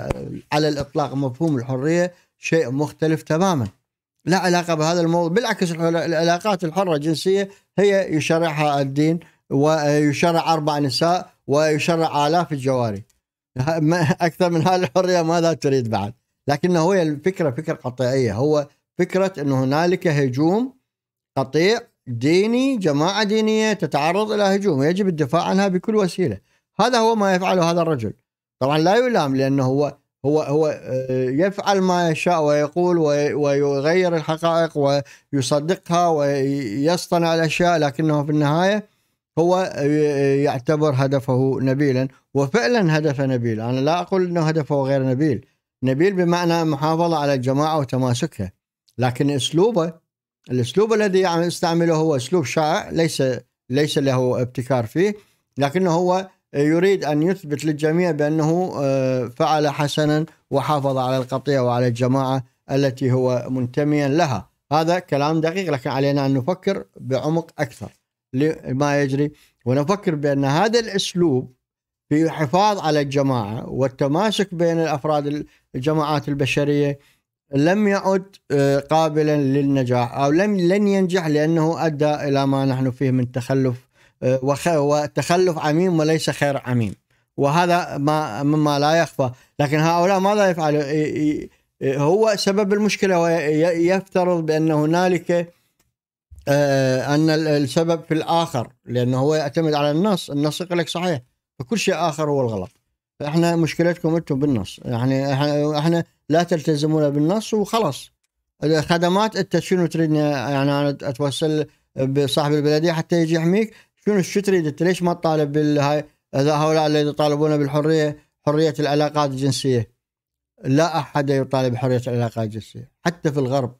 على الاطلاق مفهوم الحريه شيء مختلف تماما لا علاقه بهذا الموضوع بالعكس العلاقات الحره الجنسيه هي يشرعها الدين ويشرع اربع نساء ويشرع الاف الجواري اكثر من هذه الحريه ماذا تريد بعد لكنه هي الفكره فكره قطيعيه هو فكره انه هنالك هجوم قطيع ديني جماعة دينية تتعرض إلى هجوم يجب الدفاع عنها بكل وسيلة هذا هو ما يفعله هذا الرجل طبعا لا يلام لأنه هو هو هو آه، يفعل ما يشاء ويقول ويغير الحقائق ويصدقها ويصطنع الاشياء لكنه في النهايه هو آه، يعتبر هدفه نبيلا وفعلا هدفه نبيل انا لا اقول انه هدفه غير نبيل نبيل بمعنى محافظه على الجماعه وتماسكها لكن اسلوبه الاسلوب الذي يستعمله هو اسلوب شائع ليس ليس له ابتكار فيه لكنه هو يريد ان يثبت للجميع بانه آه، فعل حسنا وحافظ على القطيع وعلى الجماعه التي هو منتميا لها هذا كلام دقيق لكن علينا ان نفكر بعمق اكثر لما يجري ونفكر بان هذا الاسلوب في الحفاظ على الجماعه والتماسك بين الافراد الجماعات البشريه لم يعد آه، قابلا للنجاح او لم لن ينجح لانه ادى الى ما نحن فيه من تخلف آه، وتخلف عميم وليس خير عميم وهذا ما مما لا يخفى لكن هؤلاء ماذا يفعلوا هو سبب المشكله ويفترض بان هنالك آه، ان السبب في الاخر لانه هو يعتمد على النص النص يقول لك صحيح فكل شيء اخر هو الغلط احنا مشكلتكم انتم بالنص يعني احنا, احنا لا تلتزمون بالنص وخلاص خدمات انت شنو تريدني يعني انا اتوسل بصاحب البلديه حتى يجي يحميك شنو شو تريد انت ليش ما تطالب بالهاي هؤلاء اللي يطالبون بالحريه حريه العلاقات الجنسيه لا احد يطالب بحريه العلاقات الجنسيه حتى في الغرب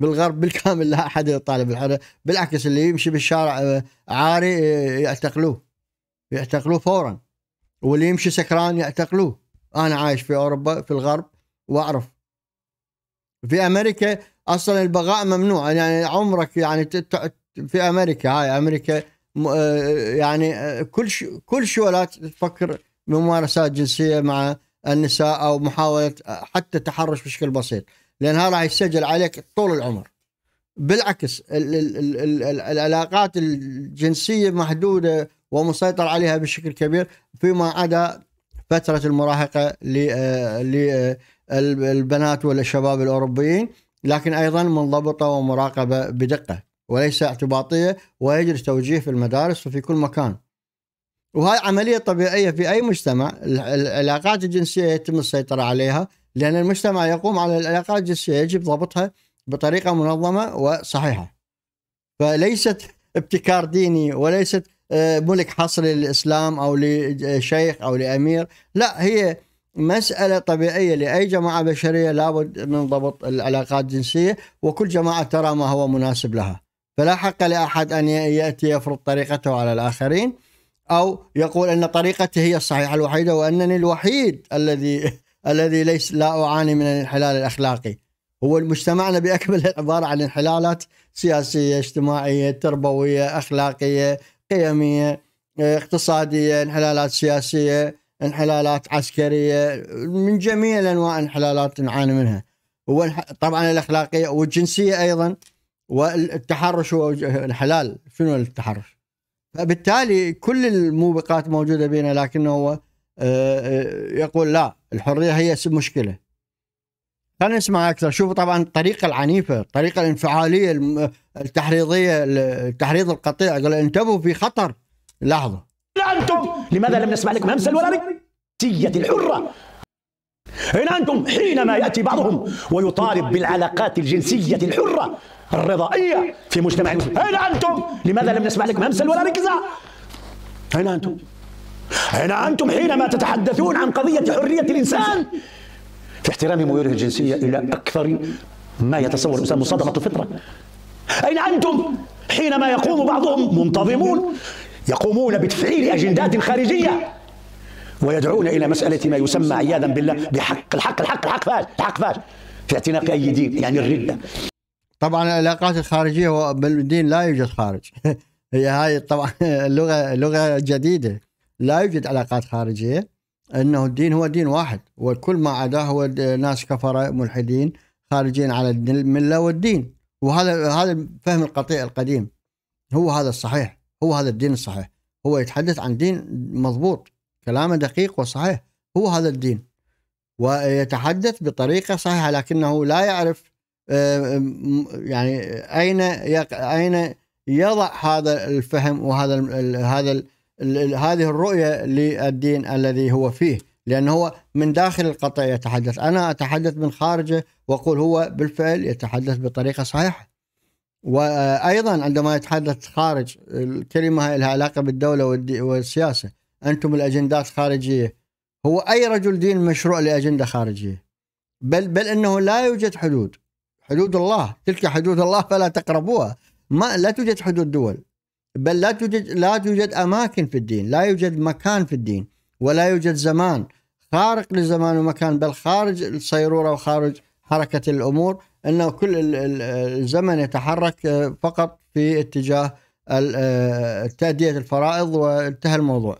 بالغرب بالكامل لا احد يطالب بالحريه بالعكس اللي يمشي بالشارع عاري يعتقلوه يعتقلوه فورا واللي يمشي سكران يعتقلوه انا عايش في اوروبا في الغرب واعرف في امريكا اصلا البغاء ممنوع يعني عمرك يعني في امريكا هاي امريكا آه، يعني آه، كل ش... كل شو لا تفكر بممارسات جنسيه مع النساء او محاوله آه، حتى تحرش بشكل بسيط لان هذا راح يسجل عليك طول العمر بالعكس ال... ال... ال... العلاقات الجنسيه محدوده ومسيطر عليها بشكل كبير فيما عدا فترة المراهقة للبنات والشباب الأوروبيين لكن أيضا منضبطة ومراقبة بدقة وليس اعتباطية ويجري توجيه في المدارس وفي كل مكان وهاي عملية طبيعية في أي مجتمع العلاقات الجنسية يتم السيطرة عليها لأن المجتمع يقوم على العلاقات الجنسية يجب ضبطها بطريقة منظمة وصحيحة فليست ابتكار ديني وليست آه، ملك حصري للاسلام او لشيخ او لامير لا هي مسألة طبيعية لأي جماعة بشرية لابد من ضبط العلاقات الجنسية وكل جماعة ترى ما هو مناسب لها فلا حق لأحد أن يأتي يفرض طريقته على الآخرين أو يقول أن طريقتي هي الصحيحة الوحيدة وأنني الوحيد الذي الذي ليس لا أعاني من الانحلال الأخلاقي هو مجتمعنا بأكمله عبارة عن انحلالات سياسية اجتماعية تربوية أخلاقية قيميه آه، اقتصاديه انحلالات سياسيه انحلالات عسكريه من جميع الانواع انحلالات نعاني منها طبعا الاخلاقيه والجنسيه ايضا والتحرش هو الحلال شنو التحرش فبالتالي كل الموبقات موجوده بينا لكنه هو آه، آه، يقول لا الحريه هي مشكله خلينا نسمع اكثر شوفوا طبعا الطريقه العنيفه الطريقه الانفعاليه التحريضيه التحريض القطيع قال انتبهوا في خطر لحظه لا انتم لماذا لم نسمع لكم همسا ولا نكتيه الحره إن أنتم حينما يأتي بعضهم ويطالب بالعلاقات الجنسية الحرة الرضائية في مجتمع المسلم أين أنتم؟ لماذا لم نسمع لكم همسا ولا ركزة؟ أين أنتم؟ أين أنتم حينما تتحدثون عن قضية حرية الإنسان في احترام ميوله الجنسية إلى أكثر ما يتصور الإنسان مصادمة الفطرة أين أنتم حينما يقوم بعضهم منتظمون يقومون بتفعيل أجندات خارجية ويدعون إلى مسألة ما يسمى عياذا بالله بحق الحق الحق الحق فاش الحق فاش في اعتناق أي دين يعني الردة طبعا العلاقات الخارجية بالدين لا يوجد خارج هي هاي طبعا لغة لغة جديدة لا يوجد علاقات خارجية انه الدين هو دين واحد وكل ما عداه هو ناس كفره ملحدين خارجين على المله والدين وهذا هذا الفهم القطيع القديم هو هذا الصحيح هو هذا الدين الصحيح هو يتحدث عن دين مضبوط كلامه دقيق وصحيح هو هذا الدين ويتحدث بطريقه صحيحه لكنه لا يعرف آه، يعني اين اين يضع هذا الفهم وهذا هذا هذه الرؤية للدين الذي هو فيه لأنه هو من داخل القطع يتحدث أنا أتحدث من خارجه وأقول هو بالفعل يتحدث بطريقة صحيحة وأيضا عندما يتحدث خارج الكلمة لها علاقة بالدولة والسياسة أنتم الأجندات خارجية هو أي رجل دين مشروع لأجندة خارجية بل بل أنه لا يوجد حدود حدود الله تلك حدود الله فلا تقربوها ما لا توجد حدود دول بل لا توجد لا توجد اماكن في الدين، لا يوجد مكان في الدين، ولا يوجد زمان خارق للزمان ومكان بل خارج الصيروره وخارج حركه الامور، انه كل الزمن يتحرك آه، فقط في اتجاه آه، تاديه الفرائض وانتهى الموضوع.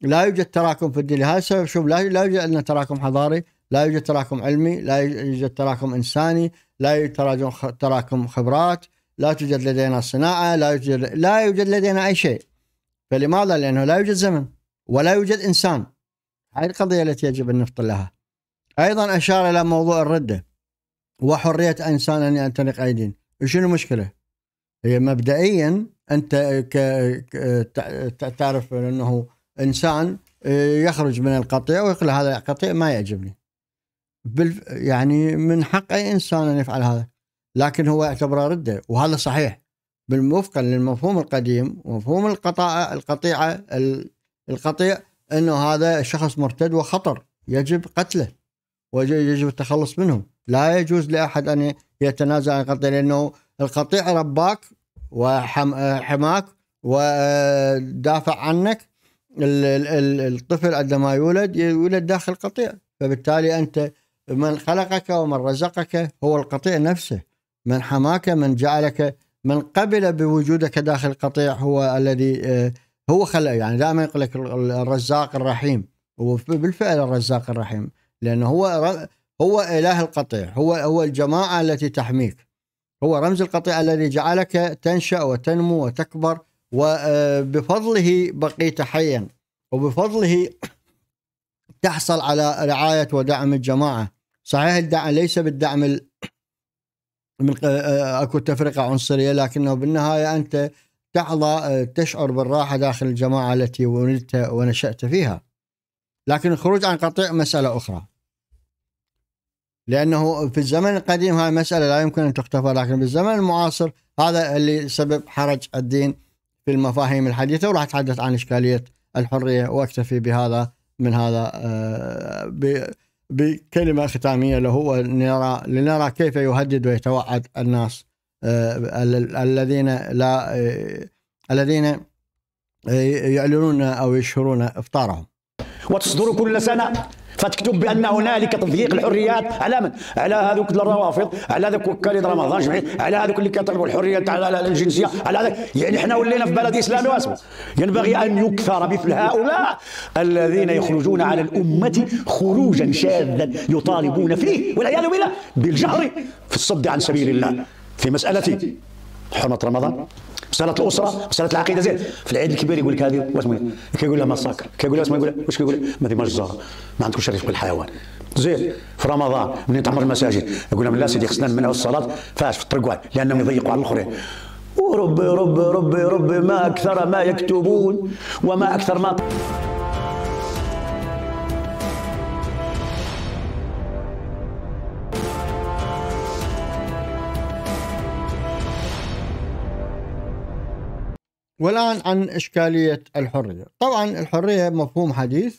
لا يوجد تراكم في الدين، لهذا السبب شوف لا يوجد عندنا تراكم حضاري، لا يوجد تراكم علمي، لا يوجد تراكم انساني، لا يوجد تراكم خبرات، لا توجد لدينا صناعة لا يوجد لا يوجد لدينا اي شيء فلماذا؟ لانه لا يوجد زمن ولا يوجد انسان هذه القضيه التي يجب ان نفطن لها ايضا اشار الى موضوع الرده وحريه انسان ان ينطلق اي دين شنو المشكله؟ هي مبدئيا انت ك... تعرف انه انسان آه، يخرج من القطيع ويقول هذا القطيع ما يعجبني بال... يعني من حق اي انسان ان يفعل هذا لكن هو اعتبره رده وهذا صحيح وفقا للمفهوم القديم ومفهوم القطاع القطيعه القطيع انه هذا شخص مرتد وخطر يجب قتله ويجب التخلص منه لا يجوز لاحد ان يتنازل عن قتله لانه القطيع رباك وحماك ودافع عنك الطفل عندما يولد يولد داخل قطيع فبالتالي انت من خلقك ومن رزقك هو القطيع نفسه من حماك من جعلك من قبل بوجودك داخل القطيع هو الذي آه، هو خلى يعني دائما يقول لك الرزاق الرحيم وبالفعل الرزاق الرحيم لانه هو هو اله القطيع هو هو الجماعه التي تحميك هو رمز القطيع الذي جعلك تنشا وتنمو وتكبر وبفضله آه، بقيت حيا وبفضله تحصل على رعايه ودعم الجماعه صحيح الدعم ليس بالدعم من آه، آه، اكو تفرقه عنصريه لكنه بالنهايه انت تحظى آه، تشعر بالراحه داخل الجماعه التي ولدت ونشات فيها. لكن الخروج عن قطيع مساله اخرى. لانه في الزمن القديم هاي مساله لا يمكن ان تختفى لكن في الزمن المعاصر هذا اللي سبب حرج الدين في المفاهيم الحديثه وراح اتحدث عن اشكاليه الحريه واكتفي بهذا من هذا بكلمة ختامية له لنرى, لنرى كيف يهدد ويتوعد الناس آه، الذين لا آه، الذين آه، يعلنون أو يشهرون إفطارهم وتصدر كل سنة فتكتب بان هنالك تضييق الحريات على من؟ على هذوك الروافض، على ذاك وكاله رمضان جمعيه، على هذوك اللي كيطلبوا الحريه على الجنسيه، على هذاك يعني حنا ولينا في بلد اسلامي واسمه ينبغي ان يكثر مثل هؤلاء الذين يخرجون على الامه خروجا شاذا يطالبون فيه والعياذ بالله بالجهر في الصد عن سبيل الله في مساله حرمه رمضان مساله الاسره مساله العقيده زين في العيد الكبير يقول لك هذه واسمه كيقول لها مساكر كيقول لها اسمه يقول واش كيقول ما هذه مجزره ما عندكم شريك بالحيوان زين في رمضان من تعمر المساجد يقول لهم لا سيدي خصنا نمنعوا الصلاه فاش في الطرقوان لانهم يضيقوا على الاخرين وربي ربي ربي ربي ما اكثر ما يكتبون وما اكثر ما والآن عن إشكالية الحرية طبعا الحرية مفهوم حديث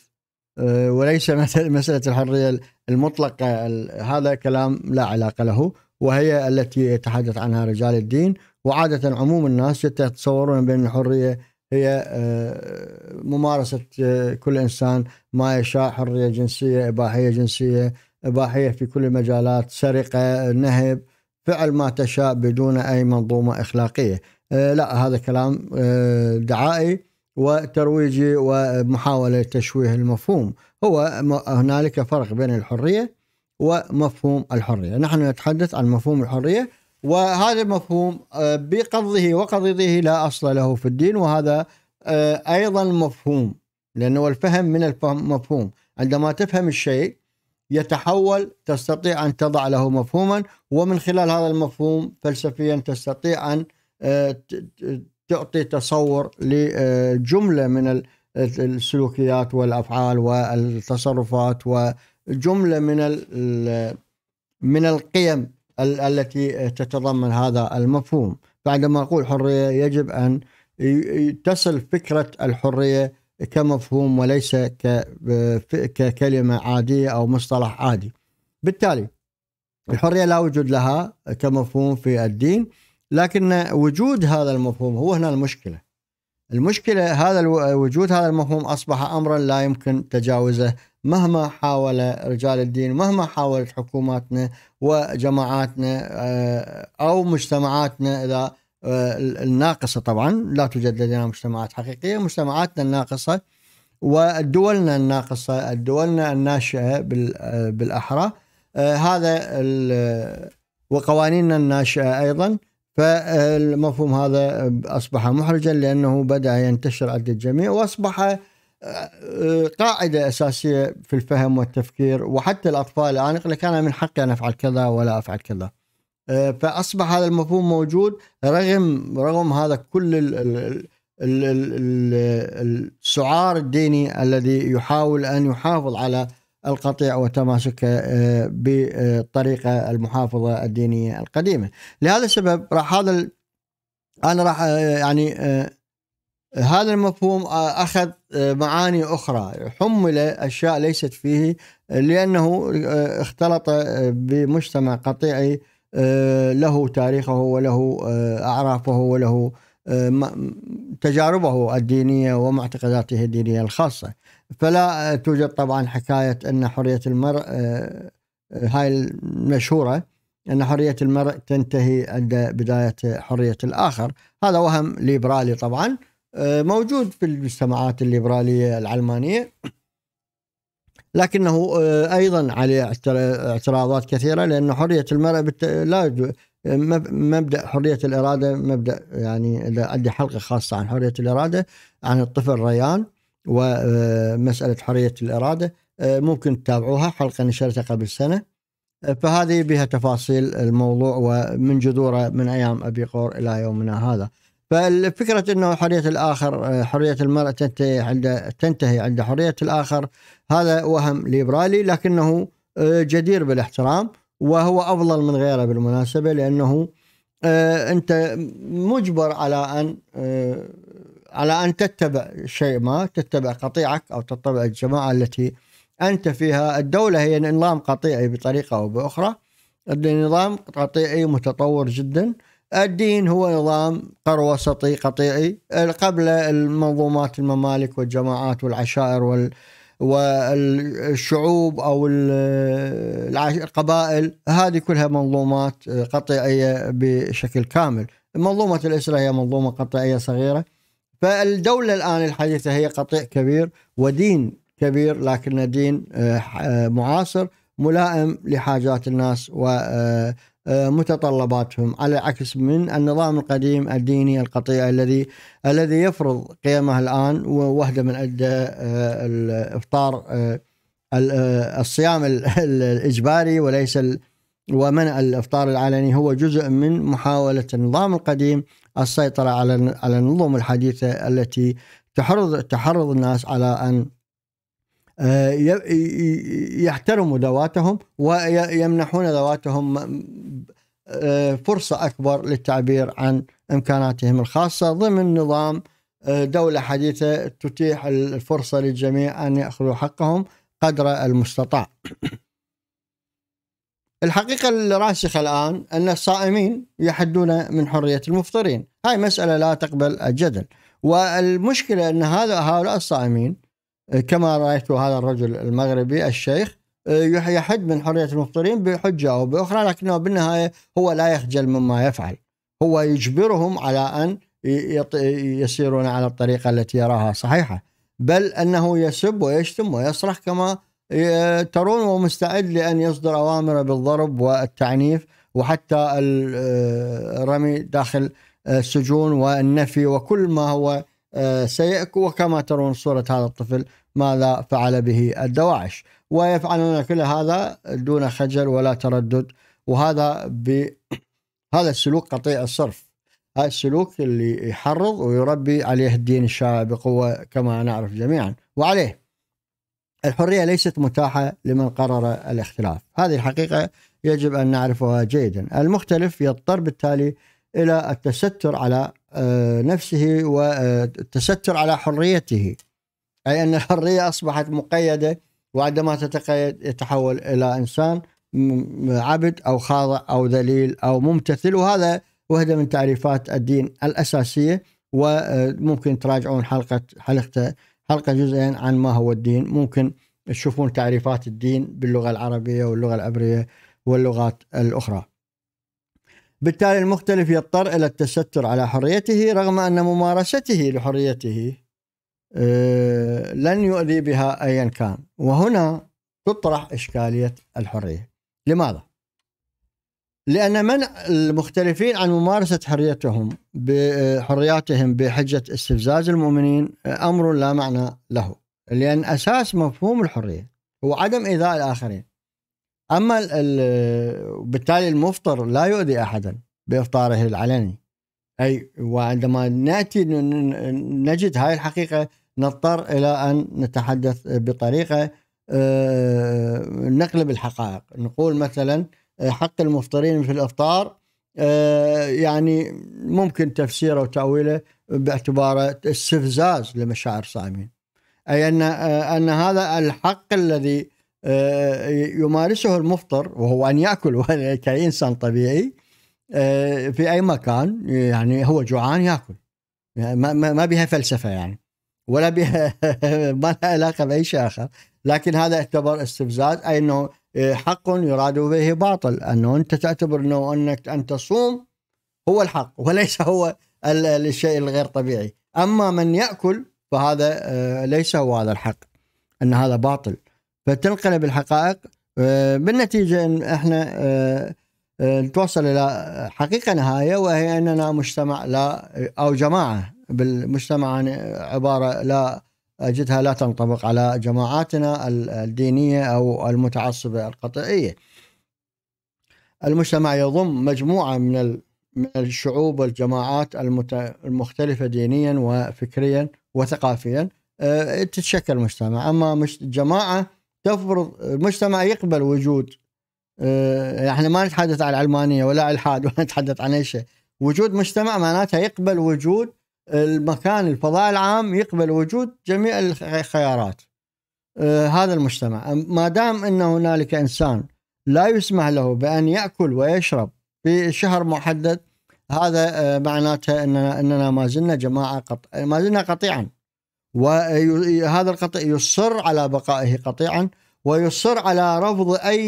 آه، وليس مسألة الحرية المطلقة هذا كلام لا علاقة له وهي التي يتحدث عنها رجال الدين وعادة عموم الناس يتصورون بأن الحرية هي آه، ممارسة آه، كل إنسان ما يشاء حرية جنسية إباحية جنسية إباحية في كل المجالات سرقة نهب فعل ما تشاء بدون أي منظومة أخلاقية آه، لا هذا كلام آه، دعائي وترويجي ومحاولة تشويه المفهوم هو هنالك فرق بين الحرية ومفهوم الحرية نحن نتحدث عن مفهوم الحرية وهذا المفهوم آه، بقضه وقضيضه لا أصل له في الدين وهذا أيضا مفهوم لأنه الفهم من المفهوم عندما تفهم الشيء يتحول تستطيع أن تضع له مفهوما ومن خلال هذا المفهوم فلسفيا تستطيع أن تعطي تصور لجملة من السلوكيات والأفعال والتصرفات وجملة من من القيم التي تتضمن هذا المفهوم فعندما أقول حرية يجب أن تصل فكرة الحرية كمفهوم وليس ككلمة عادية أو مصطلح عادي بالتالي الحرية لا وجود لها كمفهوم في الدين لكن وجود هذا المفهوم هو هنا المشكله المشكله هذا وجود هذا المفهوم اصبح امرا لا يمكن تجاوزه مهما حاول رجال الدين مهما حاولت حكوماتنا وجماعاتنا آه، او مجتمعاتنا اذا آه، الناقصه طبعا لا توجد لدينا مجتمعات حقيقيه مجتمعاتنا الناقصه ودولنا الناقصه دولنا الناشئه بالاحرى آه، هذا وقوانيننا الناشئه ايضا فالمفهوم هذا أصبح محرجا لأنه بدأ ينتشر عند الجميع وأصبح آه، قاعدة أساسية في الفهم والتفكير وحتى الأطفال الآن يقول لك أنا من حقي أن أفعل كذا ولا أفعل كذا آه، فأصبح هذا المفهوم موجود رغم رغم هذا كل السعار الديني الذي يحاول أن يحافظ على القطيع وتماسك آه، بالطريقة المحافظة الدينية القديمة لهذا السبب راح هذا أنا راح آه، يعني آه، هذا المفهوم أخذ معاني أخرى حمل أشياء ليست فيه لأنه اختلط بمجتمع قطيعي له تاريخه وله أعرافه وله تجاربه الدينية ومعتقداته الدينية الخاصة فلا آه، توجد طبعا حكايه ان حريه المرء آه، آه، هاي المشهوره ان حريه المرء تنتهي عند بدايه حريه الاخر، هذا وهم ليبرالي طبعا موجود في المجتمعات الليبراليه العلمانيه لكنه ايضا عليه اعتراضات كثيره لان حريه المرء لا مبدا حريه الاراده مبدا يعني عندي حلقه خاصه عن حريه الاراده عن الطفل ريان ومسألة حرية الإرادة آه، ممكن تتابعوها حلقة نشرتها قبل سنة آه، فهذه بها تفاصيل الموضوع ومن جذوره من أيام أبي قور إلى يومنا هذا فالفكرة أنه حرية الآخر آه، حرية المرأة تنتهي عند تنتهي عند حرية الآخر هذا وهم ليبرالي لكنه جدير بالاحترام وهو أفضل من غيره بالمناسبة لأنه أنت مجبر على أن على أن تتبع شيء ما تتبع قطيعك أو تتبع الجماعة التي أنت فيها الدولة هي نظام قطيعي بطريقة أو بأخرى النظام قطيعي متطور جدا الدين هو نظام قروسطي قطيعي قبل المنظومات الممالك والجماعات والعشائر وال والشعوب او القبائل هذه كلها منظومات قطيعيه بشكل كامل منظومه الاسره هي منظومه قطيعيه صغيره فالدولة الآن الحديثة هي قطيع كبير ودين كبير لكن دين آه، آه، معاصر ملائم لحاجات الناس ومتطلباتهم آه، على عكس من النظام القديم الديني القطيع الذي الذي يفرض قيمه الآن وواحدة من أدى الإفطار الصيام الإجباري وليس ومنع الإفطار العلني هو جزء من محاولة النظام القديم السيطرة على على النظم الحديثة التي تحرض تحرض الناس على أن آه، يحترموا ذواتهم ويمنحون ذواتهم آه، فرصة أكبر للتعبير عن إمكاناتهم الخاصة ضمن نظام آه، دولة حديثة تتيح الفرصة للجميع أن يأخذوا حقهم قدر المستطاع الحقيقة الراسخة الآن أن الصائمين يحدون من حرية المفطرين هاي مسألة لا تقبل الجدل والمشكلة أن هذا هؤلاء الصائمين كما رأيت هذا الرجل المغربي الشيخ يحد من حرية المفطرين بحجة أو بأخرى لكنه بالنهاية هو لا يخجل مما يفعل هو يجبرهم على أن يسيرون على الطريقة التي يراها صحيحة بل أنه يسب ويشتم ويصرخ كما إيه، ترون ومستعد لأن يصدر أوامر بالضرب والتعنيف وحتى آه، الرمي داخل آه، السجون والنفي وكل ما هو آه، سيئك وكما ترون صورة هذا الطفل ماذا فعل به الدواعش ويفعلون كل هذا دون خجل ولا تردد وهذا ب هذا السلوك قطيع الصرف هذا السلوك اللي يحرض ويربي عليه الدين الشاعر بقوة كما نعرف جميعا وعليه الحرية ليست متاحة لمن قرر الاختلاف هذه الحقيقة يجب أن نعرفها جيدا المختلف يضطر بالتالي إلى التستر على آه، نفسه والتستر آه، على حريته أي أن الحرية أصبحت مقيدة وعندما تتقيد يتحول إلى إنسان عبد أو خاضع أو ذليل أو ممتثل وهذا وحدة من تعريفات الدين الأساسية وممكن آه، تراجعون حلقة حلقته حلقة جزئين عن ما هو الدين ممكن تشوفون تعريفات الدين باللغة العربية واللغة العبرية واللغات الأخرى بالتالي المختلف يضطر إلى التستر على حريته رغم أن ممارسته لحريته آه، لن يؤذي بها أيا كان وهنا تطرح إشكالية الحرية لماذا؟ لأن منع المختلفين عن ممارسة حريتهم بحرياتهم بحجة استفزاز المؤمنين أمر لا معنى له لأن أساس مفهوم الحرية هو عدم إيذاء الآخرين أما بالتالي المفطر لا يؤذي أحدا بإفطاره العلني أي وعندما نأتي نجد هاي الحقيقة نضطر إلى أن نتحدث بطريقة آه، نقلب الحقائق نقول مثلا حق المفطرين في الافطار آه، يعني ممكن تفسيره وتاويله باعتباره استفزاز لمشاعر الصائمين اي ان آه، ان هذا الحق الذي آه، يمارسه المفطر وهو ان ياكل كانسان طبيعي في اي مكان يعني هو جوعان ياكل ما بها فلسفه يعني ولا بها ما لها علاقه باي شيء اخر لكن هذا يعتبر استفزاز اي انه إيه، حق يراد به باطل أنه أنت تعتبر أنه أنك أن تصوم هو الحق وليس هو الشيء الغير طبيعي أما من يأكل فهذا آه، ليس هو هذا الحق أن هذا باطل فتنقلب الحقائق آه، بالنتيجة أن احنا آه، نتوصل إلى حقيقة نهاية وهي أننا مجتمع لا أو جماعة بالمجتمع عبارة لا أجدها لا تنطبق على جماعاتنا الدينية أو المتعصبة القطعية المجتمع يضم مجموعة من من الشعوب والجماعات المختلفة دينيا وفكريا وثقافيا آه، تتشكل مجتمع أما جماعة تفرض المجتمع يقبل وجود احنا آه، يعني ما نتحدث عن العلمانية ولا الحاد ولا نتحدث عن أي شيء وجود مجتمع معناتها يقبل وجود المكان الفضاء العام يقبل وجود جميع الخيارات آه، هذا المجتمع ما دام ان هنالك انسان لا يسمح له بان ياكل ويشرب في شهر محدد هذا آه، معناته اننا اننا ما زلنا جماعه قط... ما زلنا قطيعا وهذا القطيع يصر على بقائه قطيعا ويصر على رفض اي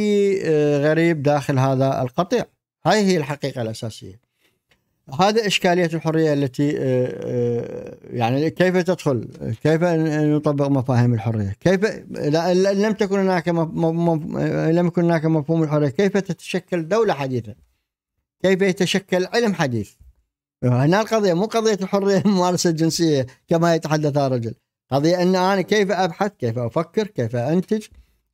آه، غريب داخل هذا القطيع هذه هي الحقيقه الاساسيه هذا إشكالية الحرية التي آه، آه، يعني كيف تدخل كيف نطبق مفاهيم الحرية كيف لم تكن هناك لم يكن هناك مفهوم الحرية كيف تتشكل دولة حديثة كيف يتشكل علم حديث هنا القضية مو قضية الحرية الممارسة الجنسية كما يتحدث الرجل قضية أن أنا كيف أبحث كيف أفكر كيف أنتج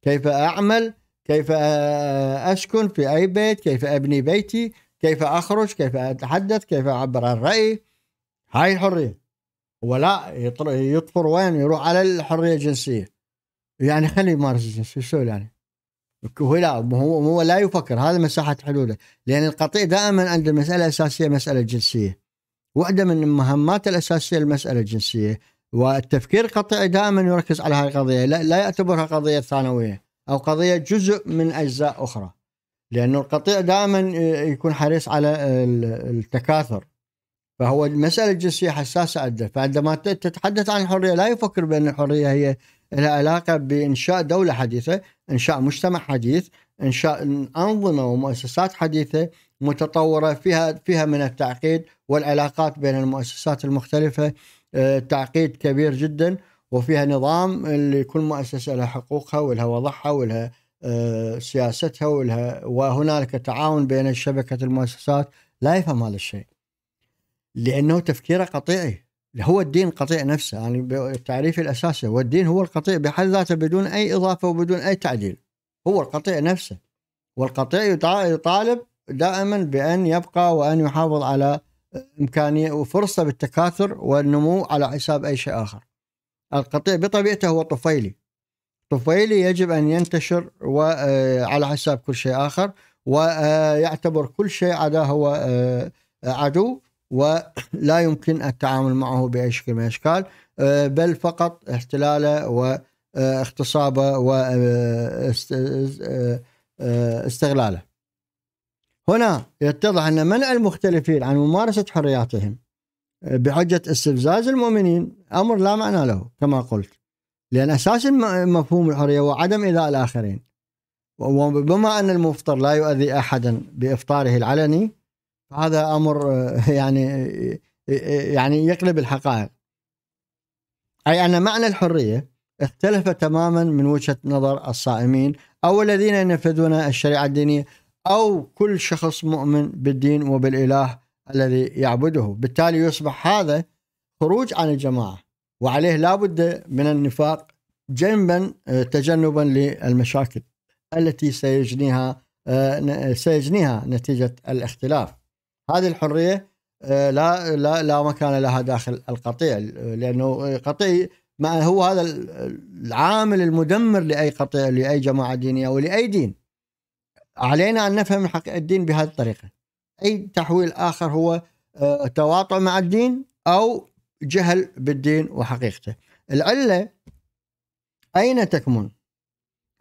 كيف أعمل كيف آه، أسكن في أي بيت كيف أبني بيتي كيف اخرج كيف اتحدث كيف اعبر عن رايي هاي الحريه ولا يطفر وين يروح على الحريه الجنسيه يعني خليه يمارس الجنسيه شو يعني هو لا هو لا يفكر هذا مساحه حدوده لان القطيع دائما عنده المساله الاساسيه مساله جنسيه واحده من المهمات الاساسيه المساله الجنسيه والتفكير القطيعي دائما يركز على هذه القضيه لا, لا يعتبرها قضيه ثانويه او قضيه جزء من اجزاء اخرى لانه القطيع دائما آه، يكون حريص على التكاثر فهو المساله الجنسيه حساسه عنده فعندما تتحدث عن الحريه لا يفكر بان الحريه هي لها علاقه بانشاء دوله حديثه، انشاء مجتمع حديث، انشاء انظمه ومؤسسات حديثه متطوره فيها فيها من التعقيد والعلاقات بين المؤسسات المختلفه آه، تعقيد كبير جدا وفيها نظام لكل مؤسسه لها حقوقها ولها وضعها ولها آه، سياستها ولها وهنالك تعاون بين شبكة المؤسسات لا يفهم هذا الشيء لأنه تفكيره قطيعي هو الدين قطيع نفسه يعني التعريف الأساسي هو الدين هو القطيع بحد ذاته بدون أي إضافة وبدون أي تعديل هو القطيع نفسه والقطيع يطالب دائما بأن يبقى وأن يحافظ على إمكانية وفرصة بالتكاثر والنمو على حساب أي شيء آخر القطيع بطبيعته هو طفيلي طفيلي يجب أن ينتشر وعلى آه، حساب كل شيء آخر ويعتبر آه، كل شيء عدا هو آه، عدو ولا يمكن التعامل معه بأي شكل من الأشكال بل فقط احتلاله واغتصابه واستغلاله هنا يتضح أن منع المختلفين عن ممارسة حرياتهم بحجة استفزاز المؤمنين أمر لا معنى له كما قلت لأن أساس مفهوم الحرية هو عدم إيذاء الآخرين وبما أن المفطر لا يؤذي أحدا بإفطاره العلني فهذا أمر آه، يعني آه، آه، يعني يقلب الحقائق أي أن معنى الحرية اختلف تماما من وجهة نظر الصائمين أو الذين ينفذون الشريعة الدينية أو كل شخص مؤمن بالدين وبالإله الذي يعبده بالتالي يصبح هذا خروج عن الجماعة وعليه لابد من النفاق جنبا آه، تجنبا للمشاكل التي سيجنيها آه، سيجنيها نتيجه الاختلاف هذه الحريه آه، لا لا لا مكان لها داخل القطيع لانه قطيع ما هو هذا العامل المدمر لاي قطيع لاي جماعه دينيه ولأي دين علينا ان نفهم حق الدين بهذه الطريقه اي تحويل اخر هو تواطؤ مع الدين او جهل بالدين وحقيقته العلة أين تكمن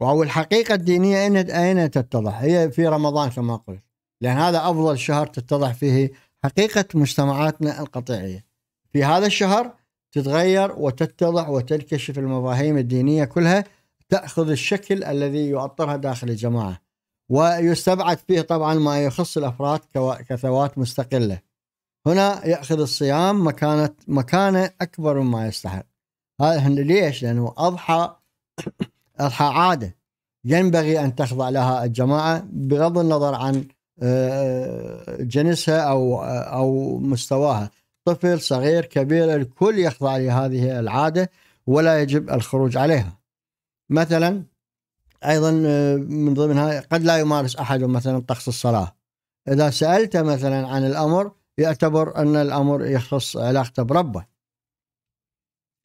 أو الحقيقة الدينية أين أين تتضح هي في رمضان كما قلت لأن هذا أفضل شهر تتضح فيه حقيقة مجتمعاتنا القطيعية في هذا الشهر تتغير وتتضح وتنكشف المفاهيم الدينية كلها تأخذ الشكل الذي يؤطرها داخل الجماعة ويستبعد فيه طبعا ما يخص الأفراد كثوات مستقلة هنا يأخذ الصيام مكانة مكانة أكبر مما يستحق هذا ليش؟ لأنه أضحى أضحى عادة ينبغي أن تخضع لها الجماعة بغض النظر عن آه، جنسها أو أو مستواها طفل صغير كبير الكل يخضع لهذه العادة ولا يجب الخروج عليها مثلا أيضا آه، من ضمنها قد لا يمارس أحد مثلا طقس الصلاة إذا سألت مثلا عن الأمر يعتبر أن الأمر يخص علاقته بربه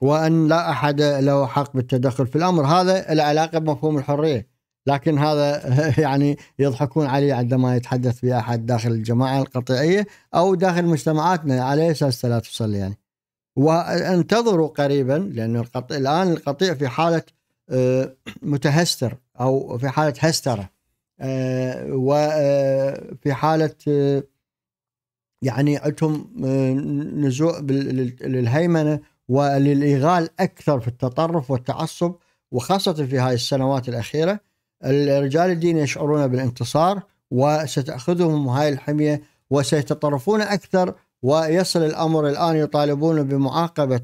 وأن لا أحد له حق بالتدخل في الأمر هذا العلاقة بمفهوم الحرية لكن هذا يعني يضحكون عليه عندما يتحدث في أحد داخل الجماعة القطيعية أو داخل مجتمعاتنا على أساس لا تصلي يعني وانتظروا قريبا لأن القطيع الآن القطيع في حالة آه، متهستر أو في حالة هسترة آه، وفي آه، حالة يعني عندهم آه، نزوء للهيمنه وللايغال اكثر في التطرف والتعصب وخاصه في هاي السنوات الاخيره الرجال الدين يشعرون بالانتصار وستاخذهم هاي الحميه وسيتطرفون اكثر ويصل الامر الان يطالبون بمعاقبه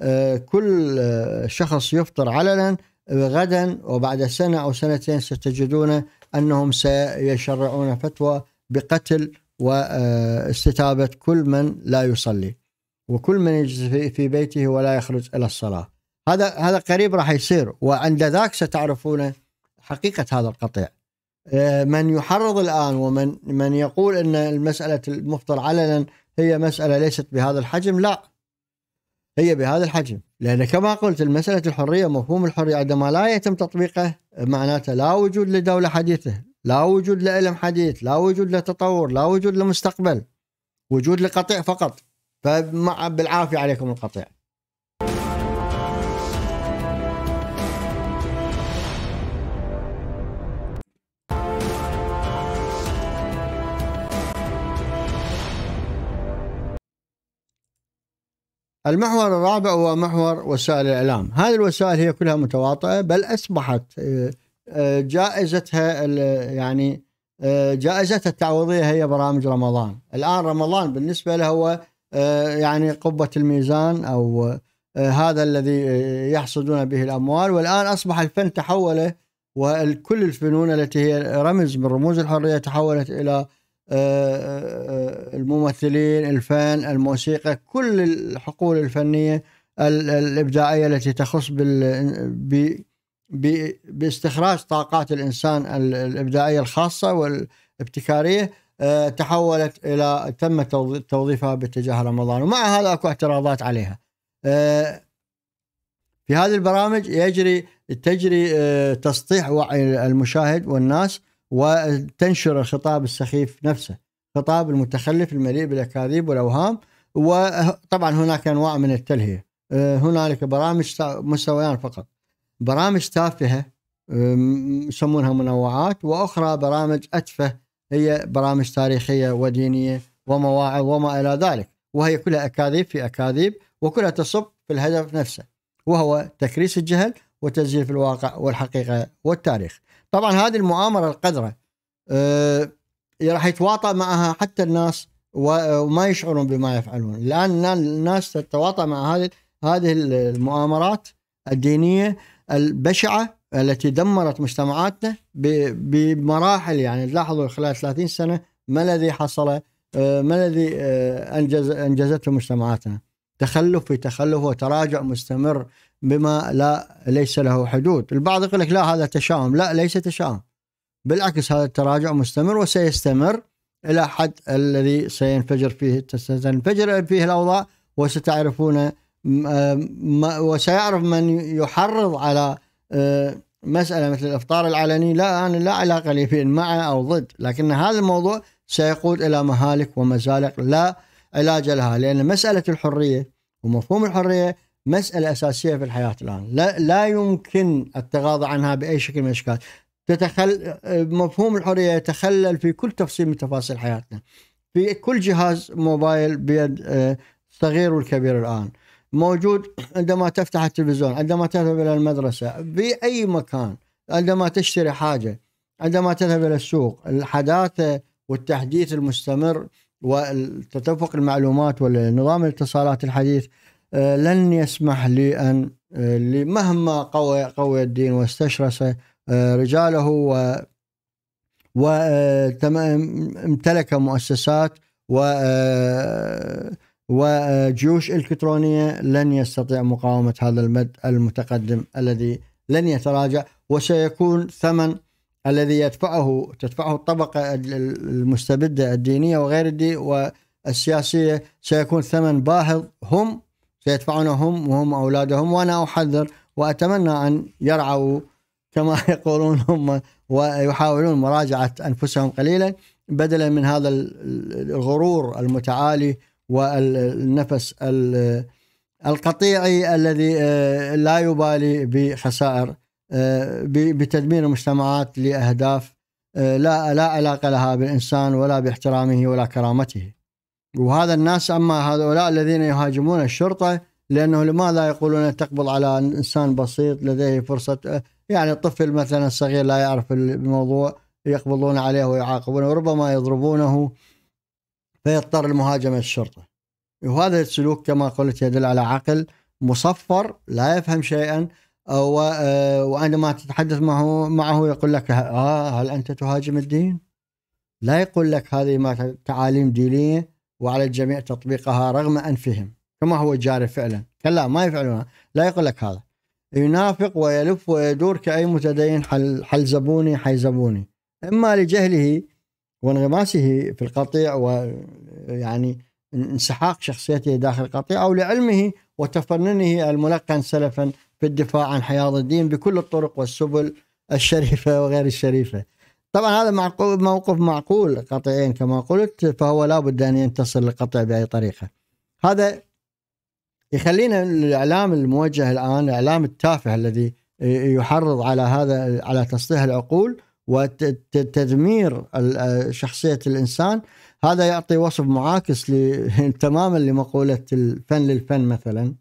آه، كل آه، شخص يفطر علنا غدا وبعد سنه او سنتين ستجدون انهم سيشرعون فتوى بقتل واستتابة كل من لا يصلي وكل من يجلس في بيته ولا يخرج إلى الصلاة هذا هذا قريب راح يصير وعند ذاك ستعرفون حقيقة هذا القطيع آه، من يحرض الآن ومن من يقول أن المسألة المفطر علنا هي مسألة ليست بهذا الحجم لا هي بهذا الحجم لأن كما قلت المسألة الحرية مفهوم الحرية عندما لا يتم تطبيقه معناته لا وجود لدولة حديثة لا وجود لعلم حديث لا وجود لتطور لا وجود لمستقبل وجود لقطيع فقط فمع بالعافية عليكم القطيع المحور الرابع هو محور وسائل الإعلام هذه الوسائل هي كلها متواطئة بل أصبحت آه، جائزتها يعني آه، جائزتها التعويضيه هي برامج رمضان الان رمضان بالنسبه له هو آه، يعني قبه الميزان او آه، هذا الذي يحصدون به الاموال والان اصبح الفن تحول وكل الفنون التي هي رمز من رموز الحريه تحولت الى الممثلين الفن الموسيقى كل الحقول الفنيه الابداعيه التي تخص بال باستخراج طاقات الانسان الابداعيه الخاصه والابتكاريه آه، تحولت الى تم توظيفها باتجاه رمضان ومع هذا اكو اعتراضات عليها. آه، في هذه البرامج يجري تجري آه، تسطيح وعي المشاهد والناس وتنشر الخطاب السخيف نفسه، خطاب المتخلف المليء بالاكاذيب والاوهام وطبعا هناك انواع من التلهيه. هنالك برامج مستويان فقط. برامج تافهه يسمونها منوعات واخرى برامج اتفه هي برامج تاريخيه ودينيه ومواعظ وما الى ذلك وهي كلها اكاذيب في اكاذيب وكلها تصب في الهدف نفسه وهو تكريس الجهل وتزييف الواقع والحقيقه والتاريخ. طبعا هذه المؤامره القذره أه، راح يتواطأ معها حتى الناس وما يشعرون بما يفعلون، الان الناس تتواطأ مع هذه هذه المؤامرات الدينيه البشعه التي دمرت مجتمعاتنا بمراحل يعني لاحظوا خلال 30 سنه ما الذي حصل آه، ما الذي آه، انجز انجزته مجتمعاتنا تخلف في تخلف وتراجع مستمر بما لا ليس له حدود البعض يقول لك لا هذا تشاؤم لا ليس تشاؤم بالعكس هذا التراجع مستمر وسيستمر الى حد الذي سينفجر فيه ستنفجر فيه الاوضاع وستعرفون آه، وسيعرف من يحرض على آه، مسألة مثل الإفطار العلني لا أنا لا علاقة لي فيه مع أو ضد لكن هذا الموضوع سيقود إلى مهالك ومزالق لا علاج لها لأن مسألة الحرية ومفهوم الحرية مسألة أساسية في الحياة الآن لا, لا يمكن التغاضى عنها بأي شكل من الأشكال تتخل مفهوم الحرية يتخلل في كل تفصيل من تفاصيل حياتنا في كل جهاز موبايل بيد آه، الصغير والكبير الآن موجود عندما تفتح التلفزيون عندما تذهب إلى المدرسة في أي مكان عندما تشتري حاجة عندما تذهب إلى السوق الحداثة والتحديث المستمر وتدفق المعلومات ونظام الاتصالات الحديث آه، لن يسمح لأن آه، مهما قوي, قوي الدين واستشرس آه، رجاله و وامتلك مؤسسات و وجيوش الكترونيه لن يستطيع مقاومه هذا المد المتقدم الذي لن يتراجع وسيكون ثمن الذي يدفعه تدفعه الطبقه المستبده الدينيه وغير الدي والسياسيه سيكون ثمن باهظ هم سيدفعونه هم وهم اولادهم وانا احذر واتمنى ان يرعوا كما يقولون هم ويحاولون مراجعه انفسهم قليلا بدلا من هذا الغرور المتعالي والنفس القطيعي الذي آه، لا يبالي بخسائر آه، بتدمير المجتمعات لاهداف آه، لا لا علاقه لها بالانسان ولا باحترامه ولا كرامته. وهذا الناس اما هؤلاء الذين يهاجمون الشرطه لانه لماذا يقولون تقبض على انسان بسيط لديه فرصه يعني الطفل مثلا الصغير لا يعرف الموضوع يقبضون عليه ويعاقبونه وربما يضربونه فيضطر لمهاجمة الشرطة وهذا السلوك كما قلت يدل على عقل مصفر لا يفهم شيئا آه، وعندما تتحدث معه معه يقول لك آه هل أنت تهاجم الدين؟ لا يقول لك هذه ما تعاليم دينية وعلى الجميع تطبيقها رغم أنفهم كما هو جاري فعلا كلا ما يفعلونها لا يقول لك هذا ينافق ويلف ويدور كأي متدين حل, حل زبوني إما لجهله وانغماسه في القطيع ويعني انسحاق شخصيته داخل القطيع او لعلمه وتفننه الملقن سلفا في الدفاع عن حياض الدين بكل الطرق والسبل الشريفه وغير الشريفه. طبعا هذا معقول موقف معقول قطعين كما قلت فهو لابد ان ينتصر للقطع باي طريقه. هذا يخلينا الاعلام الموجه الان الاعلام التافه الذي يحرض على هذا على تسطيح العقول وتدمير شخصية الإنسان هذا يعطي وصف معاكس تماما لمقولة الفن للفن مثلا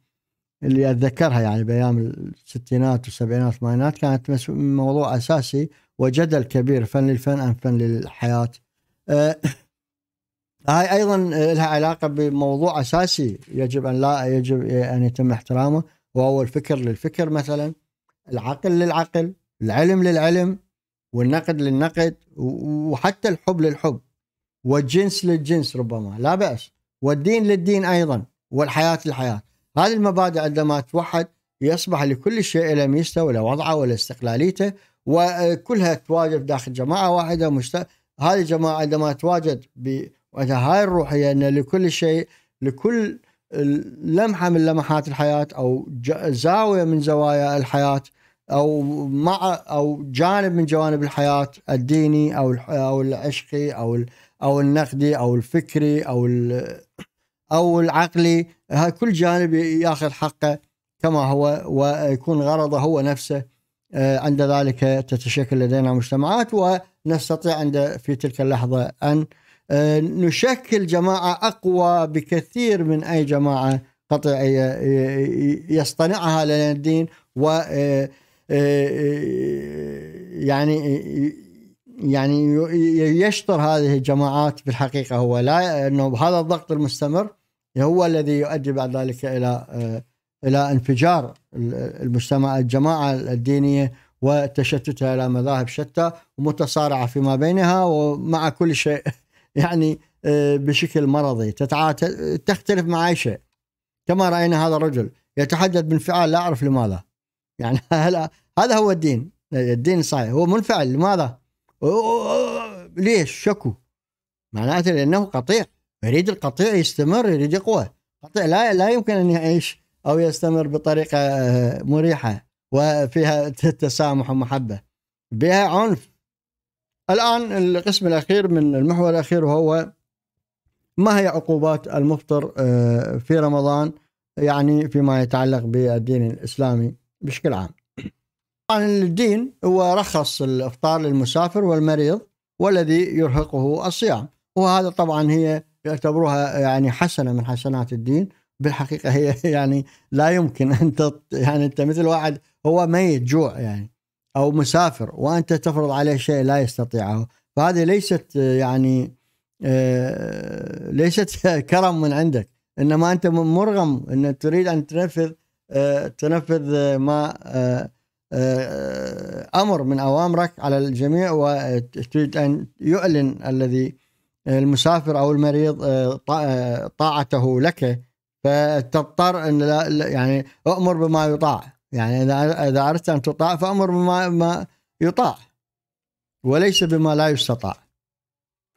اللي أتذكرها يعني بأيام الستينات والسبعينات والثمانينات كانت موضوع أساسي وجدل كبير فن للفن أم فن للحياة آه، هاي أيضا لها علاقة بموضوع أساسي يجب أن لا يجب أن يتم احترامه وهو الفكر للفكر مثلا العقل للعقل العلم للعلم والنقد للنقد وحتى الحب للحب والجنس للجنس ربما لا بأس والدين للدين أيضا والحياة للحياة هذه المبادئ عندما توحد يصبح لكل شيء له ميزته ولا وضعه ولا استقلاليته وكلها تواجد داخل جماعة واحدة مشت... هذه الجماعة عندما تواجد ب... هاي الروحية أن لكل شيء لكل لمحة من لمحات الحياة أو زاوية من زوايا الحياة او مع او جانب من جوانب الحياه الديني او او العشقي او او النقدي او الفكري او او العقلي هاي كل جانب ياخذ حقه كما هو ويكون غرضه هو نفسه آه، عند ذلك تتشكل لدينا مجتمعات ونستطيع عند في تلك اللحظه ان آه، نشكل جماعه اقوى بكثير من اي جماعه قطعيه آه، يصطنعها لنا الدين و آه، آه، يعني آه، يعني يشطر هذه الجماعات بالحقيقه هو لا انه هذا الضغط المستمر هو الذي يؤدي بعد ذلك الى الى انفجار المجتمع الجماعه الدينيه وتشتتها الى مذاهب شتى ومتصارعه فيما بينها ومع كل شيء يعني بشكل مرضي تختلف مع اي شيء كما راينا هذا الرجل يتحدث بانفعال لا اعرف لماذا يعني هلا هذا هو الدين الدين الصحيح هو منفعل لماذا؟ ليش شكو؟ معناته لانه قطيع يريد القطيع يستمر يريد يقوى قطيع لا لا يمكن ان يعيش او يستمر بطريقه آه، مريحه وفيها تسامح ومحبه بها عنف الان القسم الاخير من المحور الاخير وهو ما هي عقوبات المفطر آه، في رمضان يعني فيما يتعلق بالدين الاسلامي بشكل عام طبعا الدين هو رخص الافطار للمسافر والمريض والذي يرهقه الصيام وهذا طبعا هي يعتبروها يعني حسنه من حسنات الدين بالحقيقه هي يعني لا يمكن ان يعني انت مثل واحد هو ميت جوع يعني او مسافر وانت تفرض عليه شيء لا يستطيعه فهذه ليست يعني آه، ليست كرم من عندك انما انت مرغم ان تريد ان تنفذ آه، تنفذ آه، ما آه، امر من اوامرك على الجميع وتريد ان يعلن الذي المسافر او المريض طاعته لك فتضطر ان لا يعني اؤمر بما يطاع يعني اذا اذا اردت ان تطاع فامر بما ما يطاع وليس بما لا يستطاع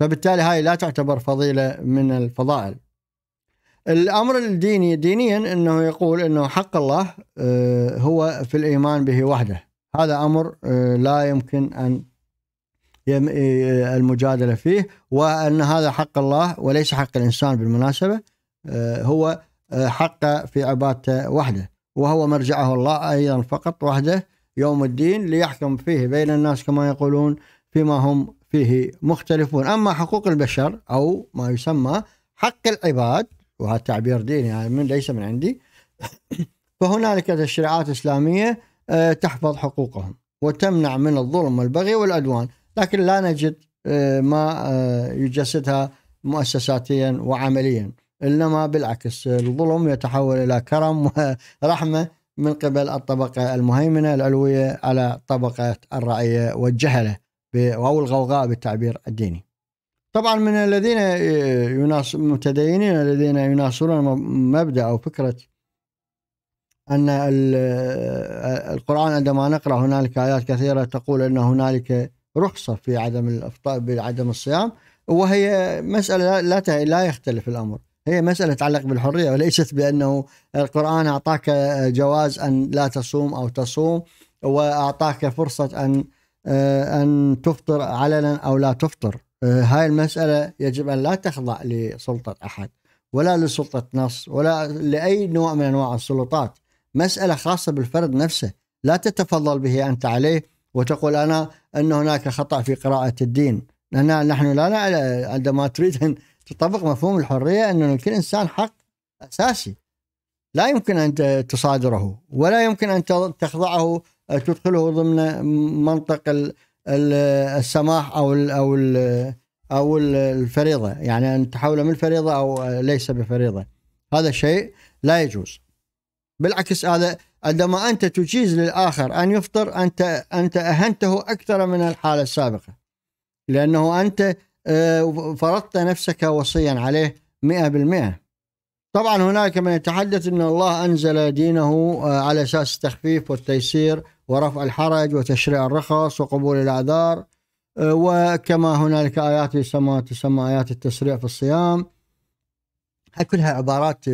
فبالتالي هاي لا تعتبر فضيله من الفضائل الامر الديني دينيا انه يقول انه حق الله آه، هو في الايمان به وحده هذا امر آه، لا يمكن ان آه، المجادله فيه وان هذا حق الله وليس حق الانسان بالمناسبه هو حقه في عبادته وحده وهو مرجعه الله ايضا فقط وحده يوم الدين ليحكم فيه بين الناس كما يقولون فيما هم فيه مختلفون اما حقوق البشر او ما يسمى حق العباد وهذا تعبير ديني يعني من ليس من عندي فهنالك تشريعات إسلامية آه، تحفظ حقوقهم وتمنع من الظلم والبغي والعدوان لكن لا نجد آه، ما آه، يجسدها مؤسساتيا وعمليا إنما بالعكس الظلم يتحول إلى كرم ورحمة من قبل الطبقة المهيمنة العلوية على طبقة الرعية والجهلة أو الغوغاء بالتعبير الديني طبعا من الذين آه، يناص متدينين الذين يناصرون مبدا او فكره ان آه، القران عندما نقرا هنالك ايات كثيره تقول ان هنالك رخصه في عدم الافطار بعدم الصيام وهي مساله لا لا يختلف الامر هي مساله تتعلق بالحريه وليست بانه القران اعطاك جواز ان لا تصوم او تصوم واعطاك فرصه ان آه، ان تفطر علنا او لا تفطر هاي المسألة يجب أن لا تخضع لسلطة أحد ولا لسلطة نص ولا لأي نوع من أنواع السلطات مسألة خاصة بالفرد نفسه لا تتفضل به أنت عليه وتقول أنا أن هناك خطأ في قراءة الدين لأن نحن لا نعلم عندما تريد أن تطبق مفهوم الحرية أن لكل إنسان حق أساسي لا يمكن أن تصادره ولا يمكن أن تخضعه تدخله ضمن منطق السماح او الـ او الـ او الفريضه يعني ان تحوله من فريضه او ليس بفريضه هذا شيء لا يجوز بالعكس هذا عندما انت تجيز للاخر ان يفطر انت انت اهنته اكثر من الحاله السابقه لانه انت آه، فرضت نفسك وصيا عليه 100% طبعا هناك من يتحدث ان الله انزل دينه آه، على اساس التخفيف والتيسير ورفع الحرج وتشريع الرخص وقبول الأعذار آه، وكما هنالك آيات يسمى تسمى آيات التسريع في الصيام كلها عبارات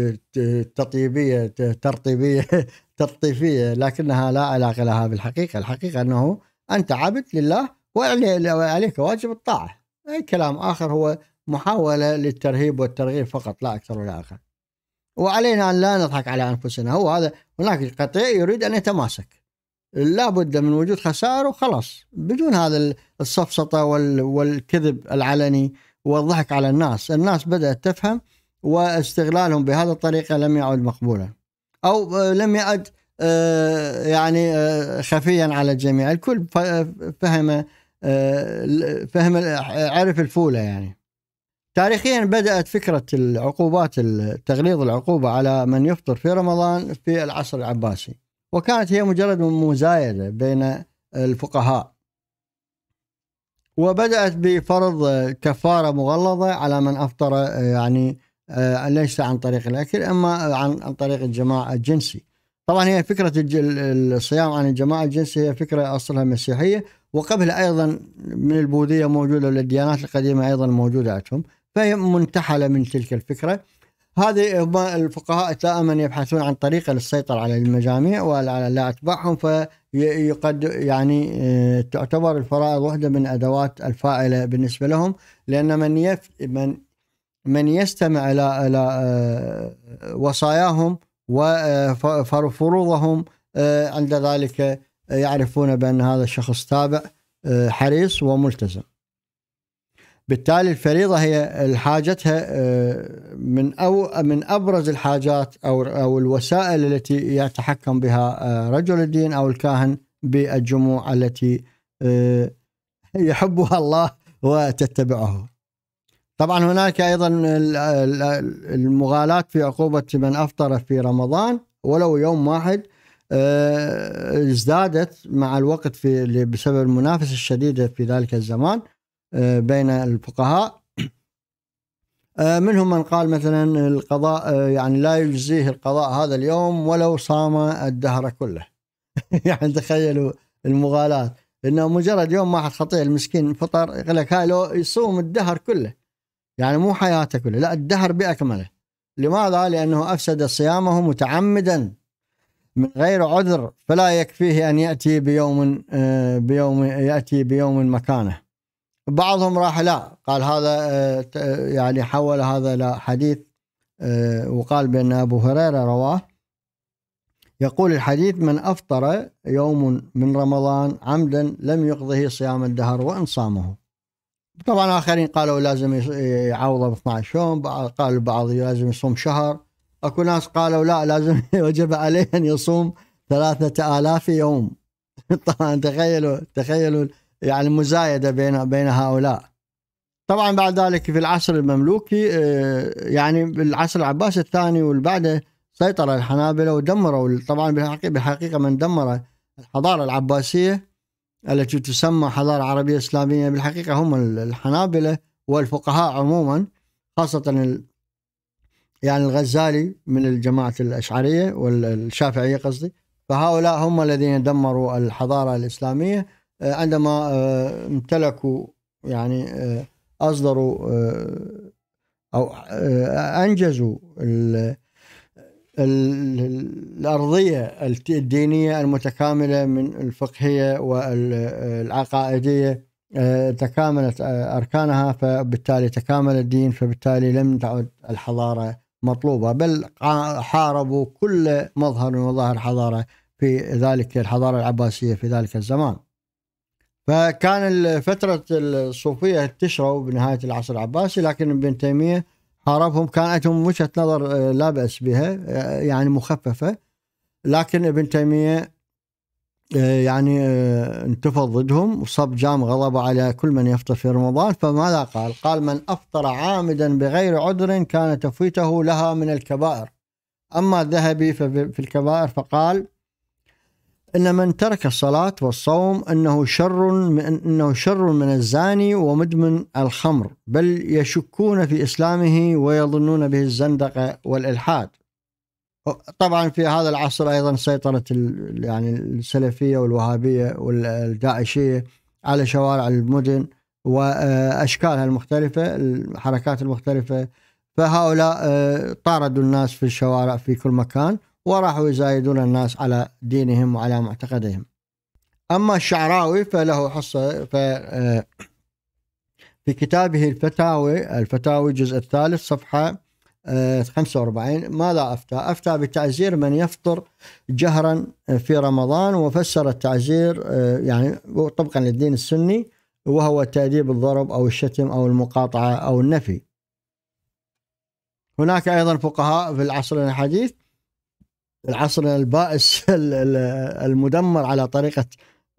تطيبية ترطيبية تلطيفية لكنها لا علاقة لها بالحقيقة الحقيقة أنه أنت عبد لله وعليك واجب الطاعة أي كلام آخر هو محاولة للترهيب والترغيب فقط لا أكثر ولا أقل وعلينا أن لا نضحك على أنفسنا هو هذا هناك قطيع يريد أن يتماسك لابد من وجود خسائر وخلاص بدون هذا السفسطة والكذب العلني والضحك على الناس الناس بدأت تفهم واستغلالهم بهذه الطريقة لم يعد مقبولا أو آه، لم يعد آه، يعني آه، خفيا على الجميع الكل فهم فهم عرف الفولة يعني تاريخيا بدأت فكرة العقوبات تغليظ العقوبة على من يفطر في رمضان في العصر العباسي وكانت هي مجرد مزايدة بين الفقهاء وبدأت بفرض كفارة مغلظة على من أفطر يعني آه، ليس عن طريق الأكل أما عن, عن طريق الجماعة الجنسي طبعا هي فكرة الصيام عن الجماعة الجنسي هي فكرة أصلها مسيحية وقبلها أيضا من البوذية موجودة والديانات القديمة أيضا موجودة عندهم فهي منتحلة من تلك الفكرة هذه هم الفقهاء دائما يبحثون عن طريقه للسيطره على المجاميع وعلى لا اتباعهم فيقد يعني آه، تعتبر الفرائض واحده من ادوات الفاعله بالنسبه لهم لان من يف من من يستمع الى الى آه، وصاياهم وفروضهم آه، عند ذلك يعرفون بان هذا الشخص تابع حريص وملتزم. بالتالي الفريضه هي حاجتها آه، من او من ابرز الحاجات او او الوسائل التي يتحكم بها آه، رجل الدين او الكاهن بالجموع التي آه، يحبها الله وتتبعه. طبعا هناك ايضا المغالاه في عقوبه من افطر في رمضان ولو يوم واحد ازدادت مع الوقت في بسبب المنافسه الشديده في ذلك الزمان آه، بين الفقهاء آه، منهم من قال مثلا القضاء آه، يعني لا يجزيه القضاء هذا اليوم ولو صام الدهر كله يعني تخيلوا المغالاة انه مجرد يوم واحد خطيئه المسكين فطر يقول لك هاي لو يصوم الدهر كله يعني مو حياته كله لا الدهر باكمله لماذا؟ لانه افسد صيامه متعمدا من غير عذر فلا يكفيه ان ياتي بيوم بيوم ياتي بيوم مكانه بعضهم راح لا قال هذا آه، يعني حول هذا إلى حديث آه، وقال بأن أبو هريرة رواه يقول الحديث من أفطر يوم من رمضان عمدا لم يقضه صيام الدهر وإن صامه طبعا آخرين قالوا لازم يعوضه ب 12 يوم قال البعض لازم يصوم شهر اكو ناس قالوا لا لازم وجب عليه ان يصوم ثلاثة آلاف يوم طبعا تخيلوا تخيلوا يعني مزايدة بين بين هؤلاء طبعا بعد ذلك في العصر المملوكي آه، يعني بالعصر العباسي الثاني والبعده سيطر الحنابلة ودمروا طبعا بالحقيقة من دمر الحضارة العباسية التي تسمى حضارة عربية إسلامية بالحقيقة هم الحنابلة والفقهاء عموما خاصة يعني الغزالي من الجماعة الأشعرية والشافعية قصدي فهؤلاء هم الذين دمروا الحضارة الإسلامية آه، عندما آه، امتلكوا يعني آه، اصدروا او انجزوا الارضيه الدينيه المتكامله من الفقهيه والعقائديه تكاملت اركانها فبالتالي تكامل الدين فبالتالي لم تعد الحضاره مطلوبه بل حاربوا كل مظهر من مظاهر الحضاره في ذلك الحضاره العباسيه في ذلك الزمان. فكان فترة الصوفية انتشروا بنهاية العصر العباسي لكن ابن تيمية حاربهم عندهم وجهة نظر آه، لا بأس بها آه، يعني مخففة لكن ابن تيمية آه، يعني انتفض ضدهم وصب جام غضب على كل من يفطر في رمضان فماذا قال؟ قال من أفطر عامدا بغير عذر كان تفويته لها من الكبائر أما الذهبي في الكبائر فقال ان من ترك الصلاه والصوم انه شر من انه شر من الزاني ومدمن الخمر بل يشكون في اسلامه ويظنون به الزندقه والالحاد طبعا في هذا العصر ايضا سيطره يعني السلفيه والوهابيه والداعشيه على شوارع المدن واشكالها المختلفه الحركات المختلفه فهؤلاء آه، طاردوا الناس في الشوارع في كل مكان وراحوا يزايدون الناس على دينهم وعلى معتقدهم أما الشعراوي فله حصة ف آه، في كتابه الفتاوي الفتاوي الجزء الثالث صفحة 45 آه، ماذا أفتى؟ أفتى بتعزير من يفطر جهرا في رمضان وفسر التعزير آه، يعني طبقا للدين السني وهو تأديب الضرب أو الشتم أو المقاطعة أو النفي هناك أيضا فقهاء في العصر الحديث العصر البائس المدمر على طريقة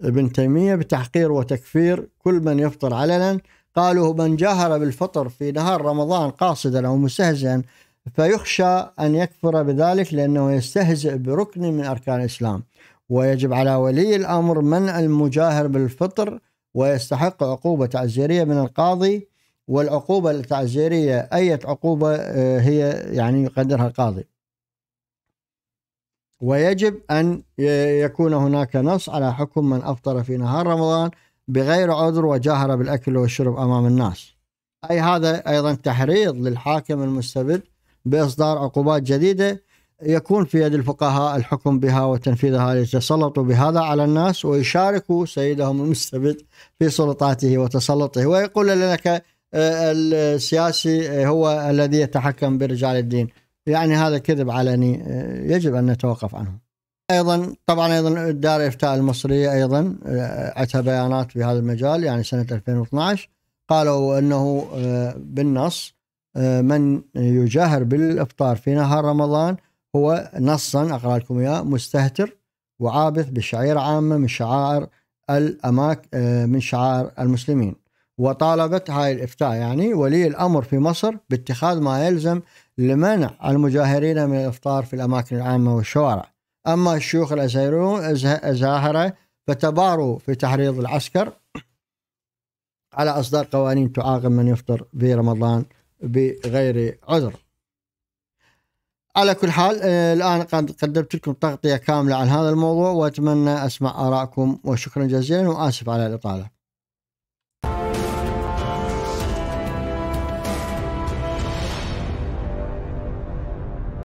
ابن تيمية بتحقير وتكفير كل من يفطر علنا قالوا من جاهر بالفطر في نهار رمضان قاصدا أو مستهزئا فيخشى أن يكفر بذلك لأنه يستهزئ بركن من أركان الإسلام ويجب على ولي الأمر منع المجاهر بالفطر ويستحق عقوبة تعزيرية من القاضي والعقوبة التعزيرية أية عقوبة آه، هي يعني يقدرها القاضي ويجب أن يكون هناك نص على حكم من أفطر في نهار رمضان بغير عذر وجاهر بالأكل والشرب أمام الناس أي هذا أيضا تحريض للحاكم المستبد بإصدار عقوبات جديدة يكون في يد الفقهاء الحكم بها وتنفيذها ليتسلطوا بهذا على الناس ويشاركوا سيدهم المستبد في سلطاته وتسلطه ويقول لك آه، السياسي هو الذي يتحكم برجال الدين يعني هذا كذب علني آه، يجب أن نتوقف عنه ايضا طبعا ايضا دار الافتاء المصريه ايضا اتى آه، بيانات في هذا المجال يعني سنه 2012 قالوا انه آه، بالنص من يجاهر بالافطار في نهار رمضان هو نصا اقرا لكم اياه مستهتر وعابث بشعيره عامه من شعائر الاماكن من شعائر المسلمين وطالبت هاي الافتاء يعني ولي الامر في مصر باتخاذ ما يلزم لمنع المجاهرين من الإفطار في الأماكن العامة والشوارع أما الشيوخ الأزهرون الزاهرة فتباروا في تحريض العسكر على إصدار قوانين تعاقب من يفطر في رمضان بغير عذر على كل حال آه، الآن قد قدمت لكم تغطية كاملة عن هذا الموضوع وأتمنى أسمع آرائكم وشكرا جزيلا وآسف على الإطالة